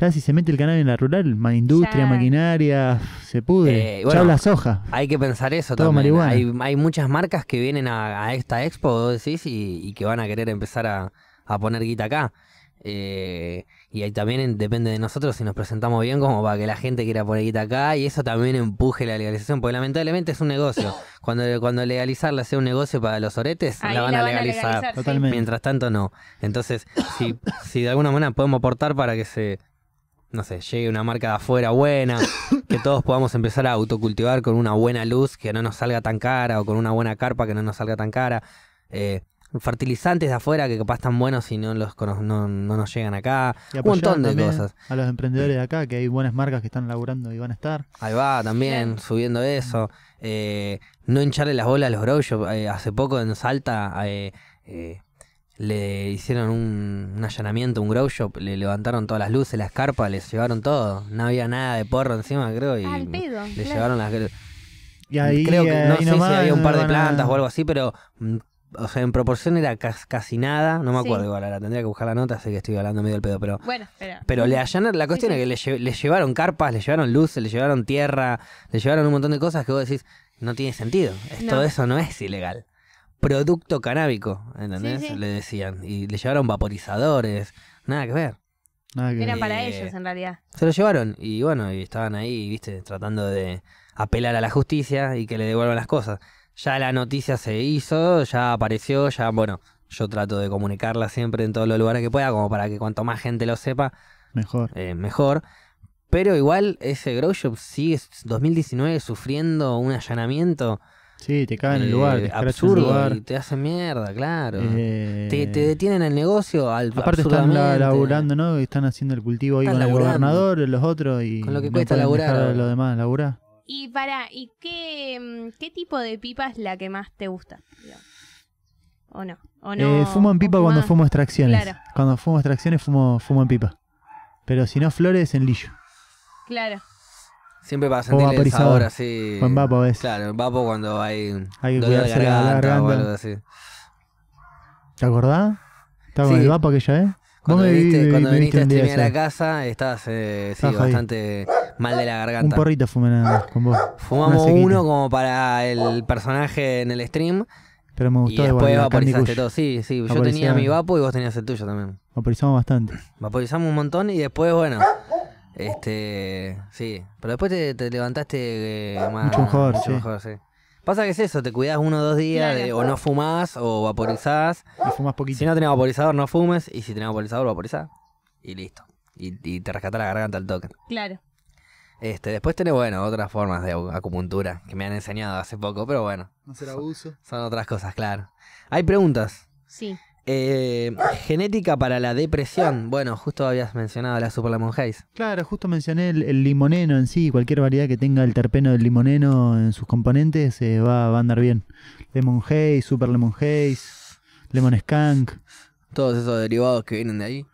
Ya si se mete el canal en la rural, más industria, maquinaria, se pude Eh, las Hay que pensar eso Todo marihuana. Hay, muchas marcas que vienen a, esta expo, vos decís, y, que van a querer empezar a, poner guita acá. Eh, y ahí también depende de nosotros si nos presentamos bien como para que la gente quiera poner guita acá y eso también empuje la legalización, porque lamentablemente es un negocio. Cuando, cuando legalizarla sea un negocio para los oretes, la van, a legalizar. Totalmente. Mientras tanto no. Entonces, si, si de alguna manera podemos aportar para que se no sé, llegue una marca de afuera buena, que todos podamos empezar a autocultivar con una buena luz que no nos salga tan cara o con una buena carpa que no nos salga tan cara. Eh, fertilizantes de afuera que capaz están buenos y no los no, no nos llegan acá. un montón de cosas. A los emprendedores de acá, que hay buenas marcas que están laburando y van a estar. Ahí va, también, subiendo eso. Eh, no hincharle las bolas a los grow eh, hace poco en Salta le hicieron un, allanamiento, un grow shop, le levantaron todas las luces, las carpas, les llevaron todo. No había nada de porro encima, creo, y le llevaron las... Y ahí, creo que, eh, no sé si había un par de plantas o algo así, pero mm, o sea, en proporción era casi, nada, no me acuerdo igual, ahora tendría que buscar la nota, sé que estoy hablando medio del pedo, pero... Bueno, pero... le allanaron, la cuestión es que le, llevaron carpas, le llevaron luces, le llevaron tierra, le llevaron un montón de cosas que vos decís, no tiene sentido, todo eso no es ilegal producto canábico, ¿entendés? Le decían. Y le llevaron vaporizadores, nada que ver. Nada Eran para eh, ellos en realidad. Se lo llevaron y bueno, y estaban ahí, viste, tratando de apelar a la justicia y que le devuelvan las cosas. Ya la noticia se hizo, ya apareció, ya bueno, yo trato de comunicarla siempre en todos los lugares que pueda, como para que cuanto más gente lo sepa, mejor. Eh, mejor. Pero igual ese grow shop sigue 2019 sufriendo un allanamiento Sí, te cagan en el lugar. Eh, te absurdo, te hacen mierda, claro. Eh, te, detienen el negocio al Aparte están laburando, ¿no? Están haciendo el cultivo ahí con el gobernador, los otros y... Con lo que cuesta laburar. A los demás laburar. Y para, ¿y mm, qué, tipo de pipa es la que más te gusta? ¿O no? Eh, fumo en pipa cuando fumo extracciones. Claro. Cuando fumo extracciones fumo, fumo en pipa. Pero si no flores, en lillo. Claro. Siempre para sentir el sabor así. vapo Claro, en vapo cuando hay, hay que de la garganta, o algo así. ¿Te acordás? Estaba con el vapo aquella ¿eh? vez. Cuando viniste, cuando viniste a streamear a casa, estabas eh, sí, bastante mal de la garganta. Un porrito fumé nada con vos. Fumamos uno como para el personaje en el stream Pero me gustó Y después vaporizaste todo. Sí, sí, yo tenía mi vapo y vos tenías el tuyo también. Vaporizamos bastante. Vaporizamos un montón y después, bueno, este, sí, pero después te, levantaste eh, mucho mejor, Pasa que es eso, te cuidas uno o dos días, o no fumas o vaporizás. fumas Si no tenés vaporizador, no fumes, y si tenés vaporizador, vaporizás. Y listo. Y, y te rescata la garganta al toque. Claro. Este, después tenés, bueno, otras formas de acupuntura que me han enseñado hace poco, pero bueno. No será abuso. Son, son otras cosas, claro. Hay preguntas. Sí. Eh, genética para la depresión. Bueno, justo habías mencionado la Super Lemon Haze. Claro, justo mencioné el, limoneno en sí. Cualquier variedad que tenga el terpeno del limoneno en sus componentes se eh, va, a andar bien. Lemon Haze, Super Lemon Haze, Lemon Skunk. Todos esos derivados que vienen de ahí.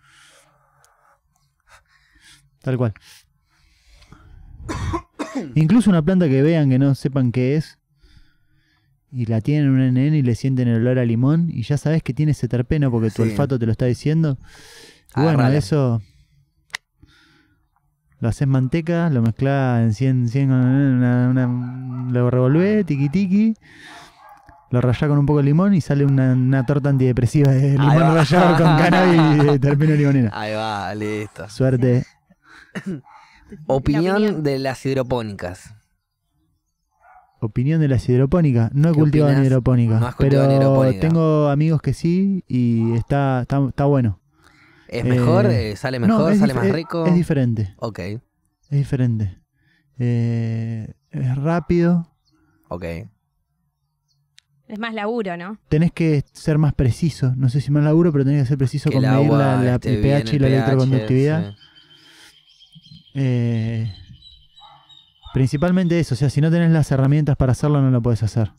Tal cual. Incluso una planta que vean que no sepan qué es, y la tienen un NN y le sienten el olor a limón y ya sabes que tiene ese terpeno porque tu olfato te lo está diciendo. bueno, eso lo haces manteca, lo mezclas en 100, 100 una, lo revolvés, tiqui tiqui. Lo rayás con un poco de limón y sale una, torta antidepresiva de limón rallado con cannabis y terpeno limonera. Ahí va, listo. Suerte. opinión de las hidropónicas opinión de las hidropónicas. No he cultivado hidropónica, pero tengo amigos que sí y está, está, bueno. ¿Es mejor? Eh, eh, ¿Sale mejor? ¿Sale más rico? Es, diferente. Ok. Es diferente. Eh, es rápido. Ok. Es más laburo, ¿no? Tenés que ser más preciso. No sé si más laburo, pero tenés que ser preciso con la, pH y la electroconductividad. Eh, Principalmente eso, o sea, si no tenés las herramientas para hacerlo, no lo puedes hacer.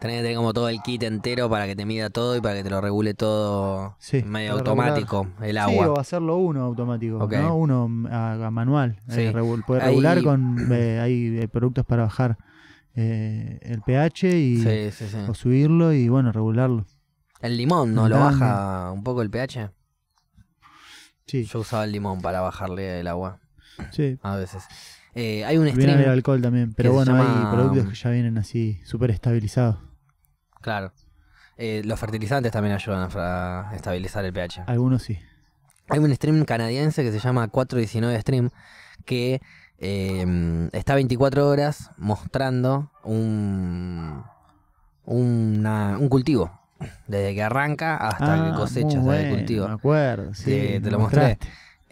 Tenés que tener como todo el kit entero para que te mida todo y para que te lo regule todo medio automático, el agua. Sí, o hacerlo uno automático, ¿no? Uno a, ah, manual. Eh, sí. puedes regular con... Eh, hay eh, productos para bajar el pH y, o subirlo y, bueno, regularlo. El limón, ¿no? ¿Lo baja un poco el pH? Sí. Yo usaba el limón para bajarle el agua. Sí. A veces. Eh, hay un stream. Viene alcohol también, pero bueno, hay productos que ya vienen así super estabilizados. Claro. Eh, los fertilizantes también ayudan a estabilizar el pH. Algunos sí. Hay un stream canadiense que se llama 419 Stream que eh, está 24 horas mostrando un, un cultivo. Desde que arranca hasta ah, que cosecha el cultivo. Me acuerdo, sí. te, lo mostré.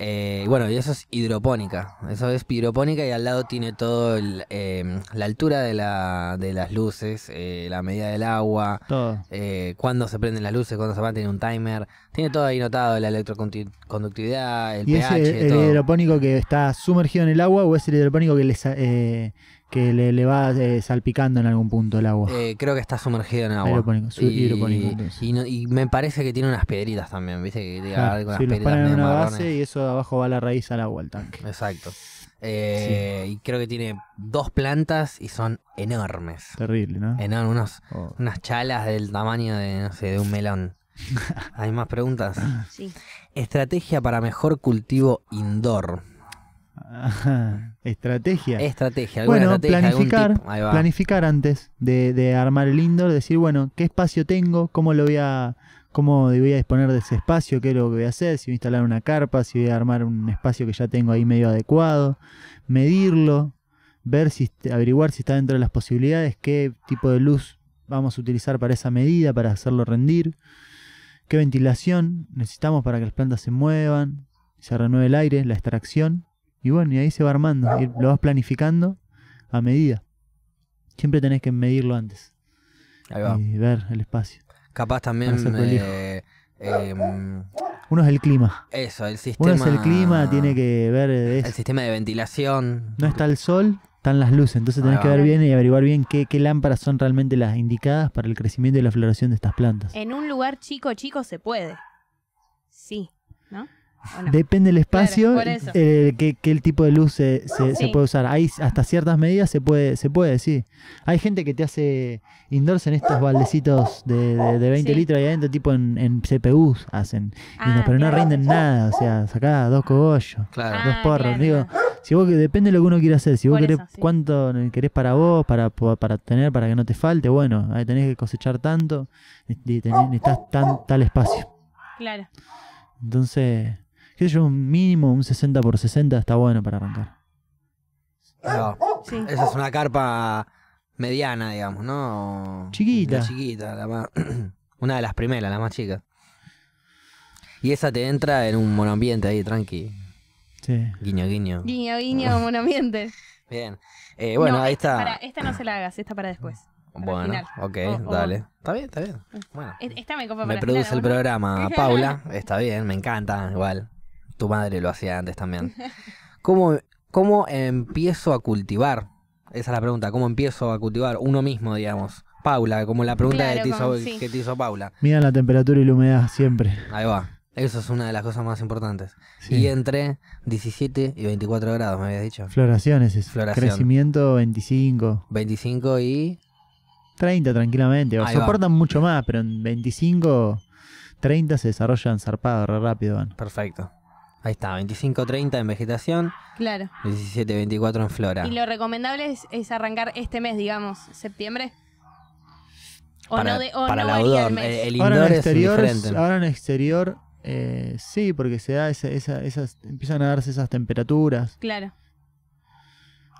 Eh, bueno, y eso es hidropónica. Eso es hidropónica y al lado tiene todo em, la altura de, la, de las luces, eh, la medida del agua, cuando eh, cuándo se prenden las luces, cuándo se a tiene un timer. Tiene todo ahí notado, la electroconductividad, el ¿Y pH. ¿Es el, hidropónico que está sumergido en el agua o es el hidropónico que les, que le, le va eh, salpicando en algún punto el agua. Eh, creo que está sumergido en agua. y, me parece que tiene unas piedritas también, ¿viste? Que tiene algunas una base y eso de abajo va la raíz al agua, vuelta. tanque. Exacto. Eh, y creo que tiene dos plantas y son enormes. Terrible, ¿no? Enormes, oh. unas chalas del tamaño de, no sé, de un melón. ¿Hay más preguntas? Sí. Estrategia para mejor cultivo indoor. Estrategia. Estrategia. Bueno, planificar, antes de, armar el indoor, decir, bueno, ¿qué espacio tengo? ¿Cómo lo voy a, cómo voy a disponer de ese espacio? ¿Qué es lo que voy a hacer? Si voy a instalar una carpa, si voy a armar un espacio que ya tengo ahí medio adecuado, medirlo, ver si, averiguar si está dentro de las posibilidades, qué tipo de luz vamos a utilizar para esa medida, para hacerlo rendir, qué ventilación necesitamos para que las plantas se muevan, se renueve el aire, la extracción y bueno, y ahí se va armando, lo vas planificando a medida. Siempre tenés que medirlo antes. Ahí va. Y ver el espacio. Capaz también. Eh, em, uno es el clima. Eso, el sistema. Uno es el clima, tiene que ver. El sistema de ventilación. No está el sol, están las luces. Entonces tenés que ver bien y averiguar bien qué, qué, lámparas son realmente las indicadas para el crecimiento y la floración de estas plantas. En un lugar chico, chico se puede. Sí, ¿no? Depende el espacio eh, que, el tipo de luz se, se, puede usar. Hay hasta ciertas medidas se puede, se puede, sí. Hay gente que te hace indoors en estos baldecitos de, de, 20 litros ahí adentro, tipo en, CPUs hacen. Ah, pero no rinden nada, o sea, sacá dos cogollos, dos ah, porros. digo, depende lo que uno quiera hacer. Si vos querés, cuánto querés para vos, para, para tener, para que no te falte, bueno, ahí tenés que cosechar tanto, y tenés, necesitas tan, tal espacio. Claro. Entonces, que yo mínimo un 60 por 60 está bueno para arrancar. Esa es una carpa mediana, digamos, ¿no? Chiquita. Una chiquita, la una de las primeras, la más chica. Y esa te entra en un monoambiente ahí, tranqui. Guiño, guiño. Guiño, guiño, monoambiente. Bien. Eh, bueno, ahí está. esta no se la hagas, esta para después. bueno, ok, dale. Está bien, está bien. Me produce el programa, Paula. Está bien, me encanta, igual tu madre lo hacía antes también. ¿Cómo, ¿Cómo empiezo a cultivar? Esa es la pregunta, ¿cómo empiezo a cultivar uno mismo, digamos? Paula, como la pregunta que, te hizo, Paula. Mira la temperatura y la humedad siempre. Ahí va. Eso es una de las cosas más importantes. Y entre 17 y 24 grados, me habías dicho. Floraciones es. Crecimiento 25. 25 y... 30 tranquilamente. soportan mucho más, pero en 25, 30 se desarrollan zarpados, rápido van. Perfecto. Ahí está, 25-30 en vegetación. Claro. 17-24 en flora. Y lo recomendable es, arrancar este mes, digamos, septiembre. O para, no, el, mes. indoor ahora en exterior, en eh, exterior, sí, porque se da esas, empiezan a darse esas temperaturas. Claro.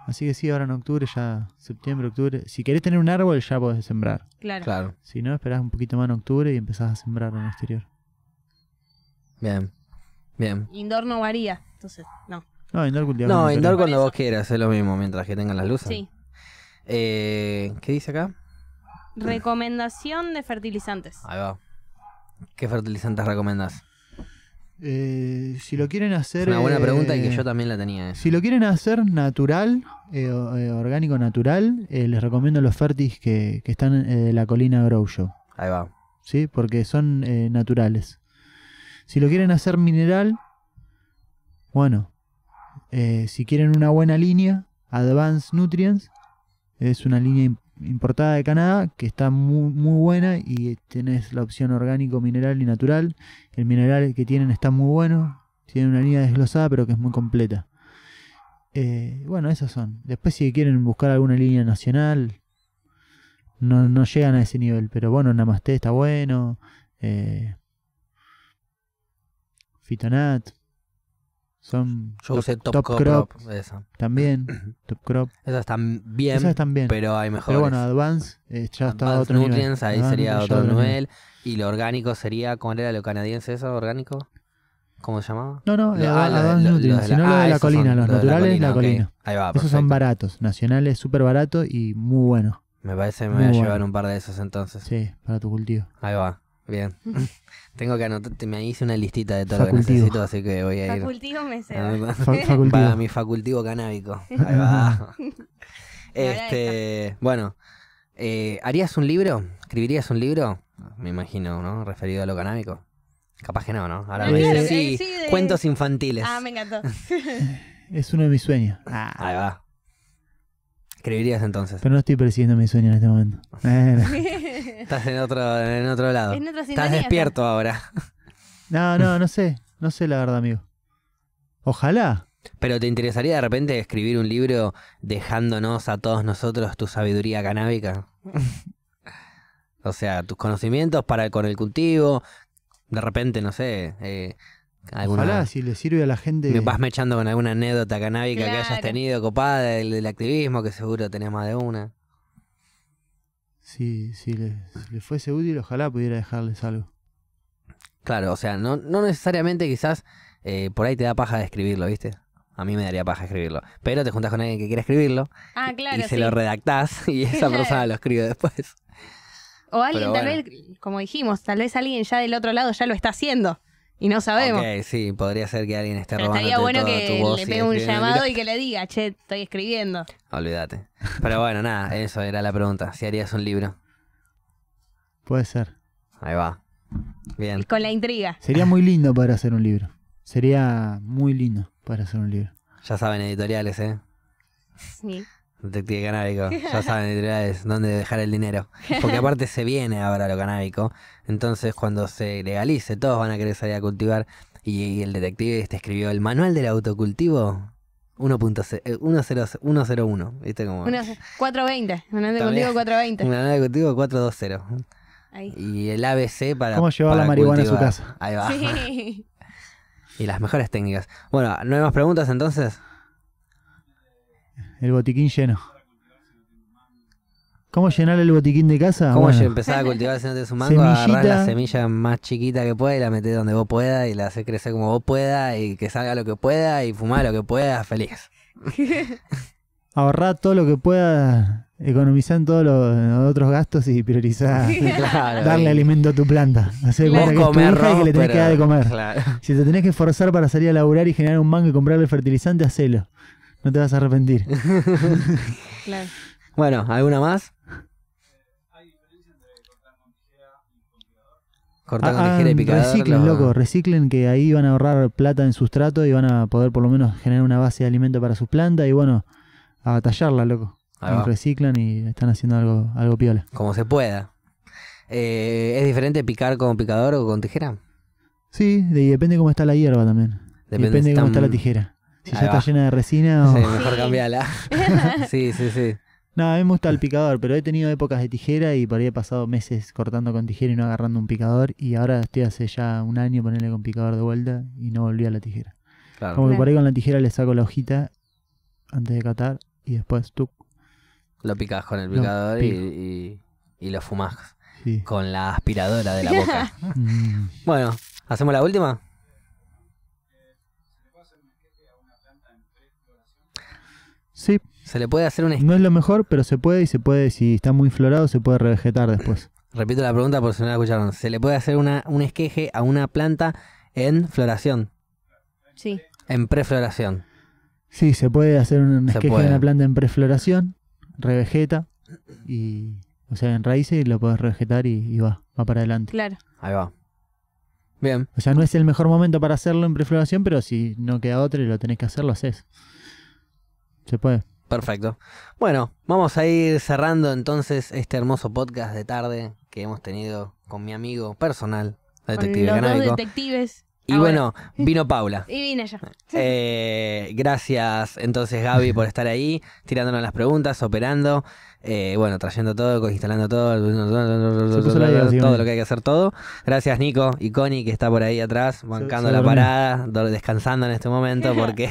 Así que sí, ahora en octubre, ya septiembre, octubre. Si querés tener un árbol, ya podés sembrar. Claro. claro. Si no, esperás un poquito más en octubre y empezás a sembrar en el exterior. Bien. Bien. Indoor no varía, entonces, no. No, indoor No, cuando vos quieras, es lo mismo, mientras que tengan las luces. Sí. Eh, ¿Qué dice acá? Recomendación de fertilizantes. Ahí va. ¿Qué fertilizantes recomendas? Eh, si lo quieren hacer. Es una buena pregunta y que eh, yo también la tenía. Si lo quieren hacer natural, orgánico natural, les recomiendo los fertis que, están de la colina Grow Ahí va. Sí, porque son naturales. Si lo quieren hacer mineral, bueno, eh, si quieren una buena línea, Advanced Nutrients es una línea importada de Canadá que está muy, muy buena y tenés la opción orgánico, mineral y natural. El mineral que tienen está muy bueno, tiene una línea desglosada pero que es muy completa. Eh, bueno, esas son. Después si quieren buscar alguna línea nacional, no, llegan a ese nivel, pero bueno, Namaste está bueno. Eh, Fitonat. Son Yo top, crop, También. top Crop. Esas están bien. Pero hay mejores. Pero bueno, Advance eh, Nutrients, ahí sería otro nivel. Y lo orgánico sería, ¿cómo era lo canadiense eso, orgánico? ¿Cómo se llamaba? No, no, eh, ah, Advanced Nutrients, sino ah, lo de la colina, los naturales, la colina. Ahí va, Esos son baratos, nacionales, súper baratos y muy buenos. Me parece que me voy a llevar un par de esos entonces. Sí, para tu cultivo. Ahí va. Bien. Tengo que anotar, me hice una listita de todo facultivo. lo que necesito, así que voy a ir. Facultivo me Para mi facultivo canábico. Ahí va. este, bueno, eh, ¿harías un libro? ¿Escribirías un libro? Me imagino, ¿no? Referido a lo canábico. Capaz que no, ¿no? Ahora me cuentos infantiles. Ah, me encantó. es uno de mis sueños. Ah, ahí va. Escribirías entonces. Pero no estoy persiguiendo mi sueño en este momento. Estás en otro, lado. Estás despierto ahora. No, no, no sé. No sé la verdad, amigo. Ojalá. Pero ¿te interesaría de repente escribir un libro dejándonos a todos nosotros tu sabiduría canábica? o sea, tus conocimientos para con el cultivo. De repente, no sé, eh, Ojalá, si le sirve a la gente. Me vas mechando con alguna anécdota canábica que hayas tenido, copada del, activismo, que seguro tenés más de una. si le, fuese útil, ojalá pudiera dejarles algo. Claro, o sea, no, necesariamente quizás eh, por ahí te da paja de escribirlo, ¿viste? A mí me daría paja escribirlo. Pero te juntas con alguien que quiera escribirlo. Ah, y se lo redactás y esa persona lo escribe después. O alguien, tal vez, como dijimos, tal vez alguien ya del otro lado ya lo está haciendo. Y no sabemos. Ok, sí, podría ser que alguien esté Estaría bueno que le pegue un llamado y que le diga, che, estoy escribiendo. Olvídate. Pero bueno, nada, eso era la pregunta. Si harías un libro. Puede ser. Ahí va. Bien. Con la intriga. Sería muy lindo para hacer un libro. Sería muy lindo para hacer un libro. Ya saben, editoriales, ¿eh? Sí. Detective canábico. Ya saben, dónde dejar el dinero. Porque aparte se viene ahora lo canábico. Entonces, cuando se legalice, todos van a querer salir a cultivar. Y, el detective este escribió el manual del autocultivo. 1.01, eh, ¿viste cómo? 420, manual cultivo 420. Manual de cultivo 420. Y el ABC para. ¿Cómo llevar la marihuana a su casa? Ahí va. y las mejores técnicas. Bueno, ¿no hay más preguntas entonces? el botiquín lleno. ¿Cómo llenar el botiquín de casa? ¿Cómo empezar a cultivar si no mango? la semilla más chiquita que pueda y la metés donde vos puedas y la haces crecer como vos puedas y que salga lo que pueda y fumar lo que pueda, feliz. Ahorrar todo lo que pueda, economizar en todos los otros gastos y priorizar darle alimento a tu planta. Hacer claro. que es tu y que le tenés que dar de comer. Si te tenés que esforzar para salir a laburar y generar un mango y comprarle fertilizante, hacelo. No te vas a arrepentir. claro. Bueno, ¿alguna más? Cortar con ah, ah, tijera y picador. Reciclen, loco, reciclen que ahí van a ahorrar plata en sustrato y van a poder por lo menos generar una base de alimento para sus plantas y bueno, a tallarla, loco. reciclan y están haciendo algo, algo piola. Como se pueda. Eh, ¿Es diferente picar con picador o con tijera? Sí, de, depende cómo está la hierba también. Depende, depende de cómo está la tijera. Si ya está llena de resina. Sí, oh. mejor cambiala. sí, sí, sí. No, a mí me gusta el picador, pero he tenido épocas de tijera y por ahí he pasado meses cortando con tijera y no agarrando un picador. Y ahora estoy hace ya un año ponerle con picador de vuelta y no volví a la tijera. Claro. Como que por ahí con la tijera le saco la hojita antes de catar y después tú. Lo picas con el picador y, y, lo fumas con la aspiradora de la boca. Mm. bueno, ¿hacemos la última? Sí. Se le puede hacer un No es lo mejor, pero se puede y se puede, si está muy florado, se puede revegetar después. Repito la pregunta por si no la escucharon. ¿Se le puede hacer una, un esqueje a una planta en floración? Sí. En prefloración. Sí, se puede hacer un esqueje a una planta en prefloración, revegeta y. O sea, en raíces lo puedes revegetar y, y va, va para adelante. Claro. Ahí va. Bien. O sea, no es el mejor momento para hacerlo en prefloración, pero si no queda otro y lo tenés que hacer, lo haces. Se puede. Perfecto. Bueno, vamos a ir cerrando entonces este hermoso podcast de tarde que hemos tenido con mi amigo personal, la detective con detectives. Y ah, bueno, vino Paula. Y vine yo. Eh, gracias entonces Gaby por estar ahí, tirándonos las preguntas, operando, eh, bueno, trayendo todo, instalando todo, todo lo que hay que hacer todo. Gracias Nico y Connie que está por ahí atrás, bancando la parada, descansando en este momento porque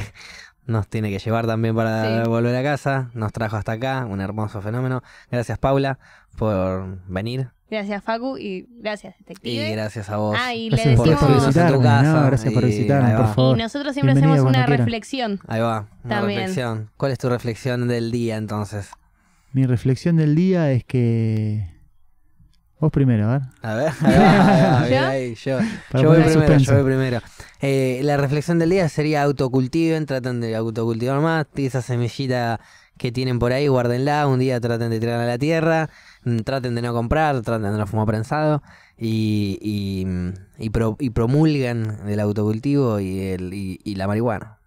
nos tiene que llevar también para volver a casa, nos trajo hasta acá, un hermoso fenómeno. Gracias Paula por venir. Gracias Facu y gracias Detective. Y gracias a vos. Ah, y gracias le por visitarnos gracias por visitarnos, por Y nosotros siempre hacemos una reflexión. Ahí va, una reflexión. ¿Cuál es tu reflexión del día entonces? Mi reflexión del día es que... Vos primero, a ver. A ver, yo. voy primero, yo voy primero. Eh, la reflexión del día sería autocultiven, traten de autocultivar más, esa semillita que tienen por ahí, guárdenla, un día traten de tirarla a la tierra, mm, traten de no comprar, traten de no fumar prensado y, y, mm, promulgan el autocultivo y, el, y, la marihuana.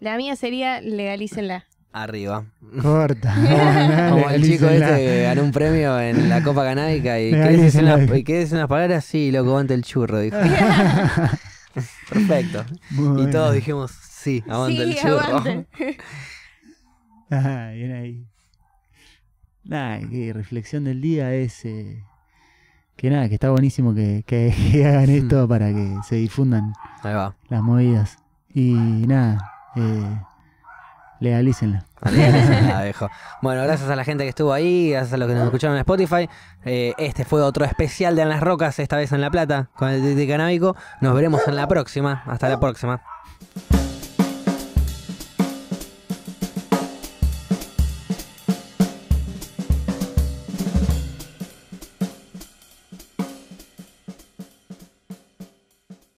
La mía sería legalícenla. Arriba. Corta. Como el chico este, este que ganó un premio en la Copa Canábica y qué unas, las palabras, sí, loco, ante el churro, Perfecto. y todos dijimos, sí, aguante sí, el churro. ahí. Nada, que reflexión del día es que nada, que está buenísimo que, que, hagan esto mm. para que se difundan las movidas. Y nada, eh, Legalícenla. Bueno, gracias a la gente que estuvo ahí, gracias a los que nos escucharon en Spotify. Eh, este fue otro especial de En las Rocas, esta vez en La Plata, con el Titi Canábico. Nos veremos en la próxima. Hasta la próxima.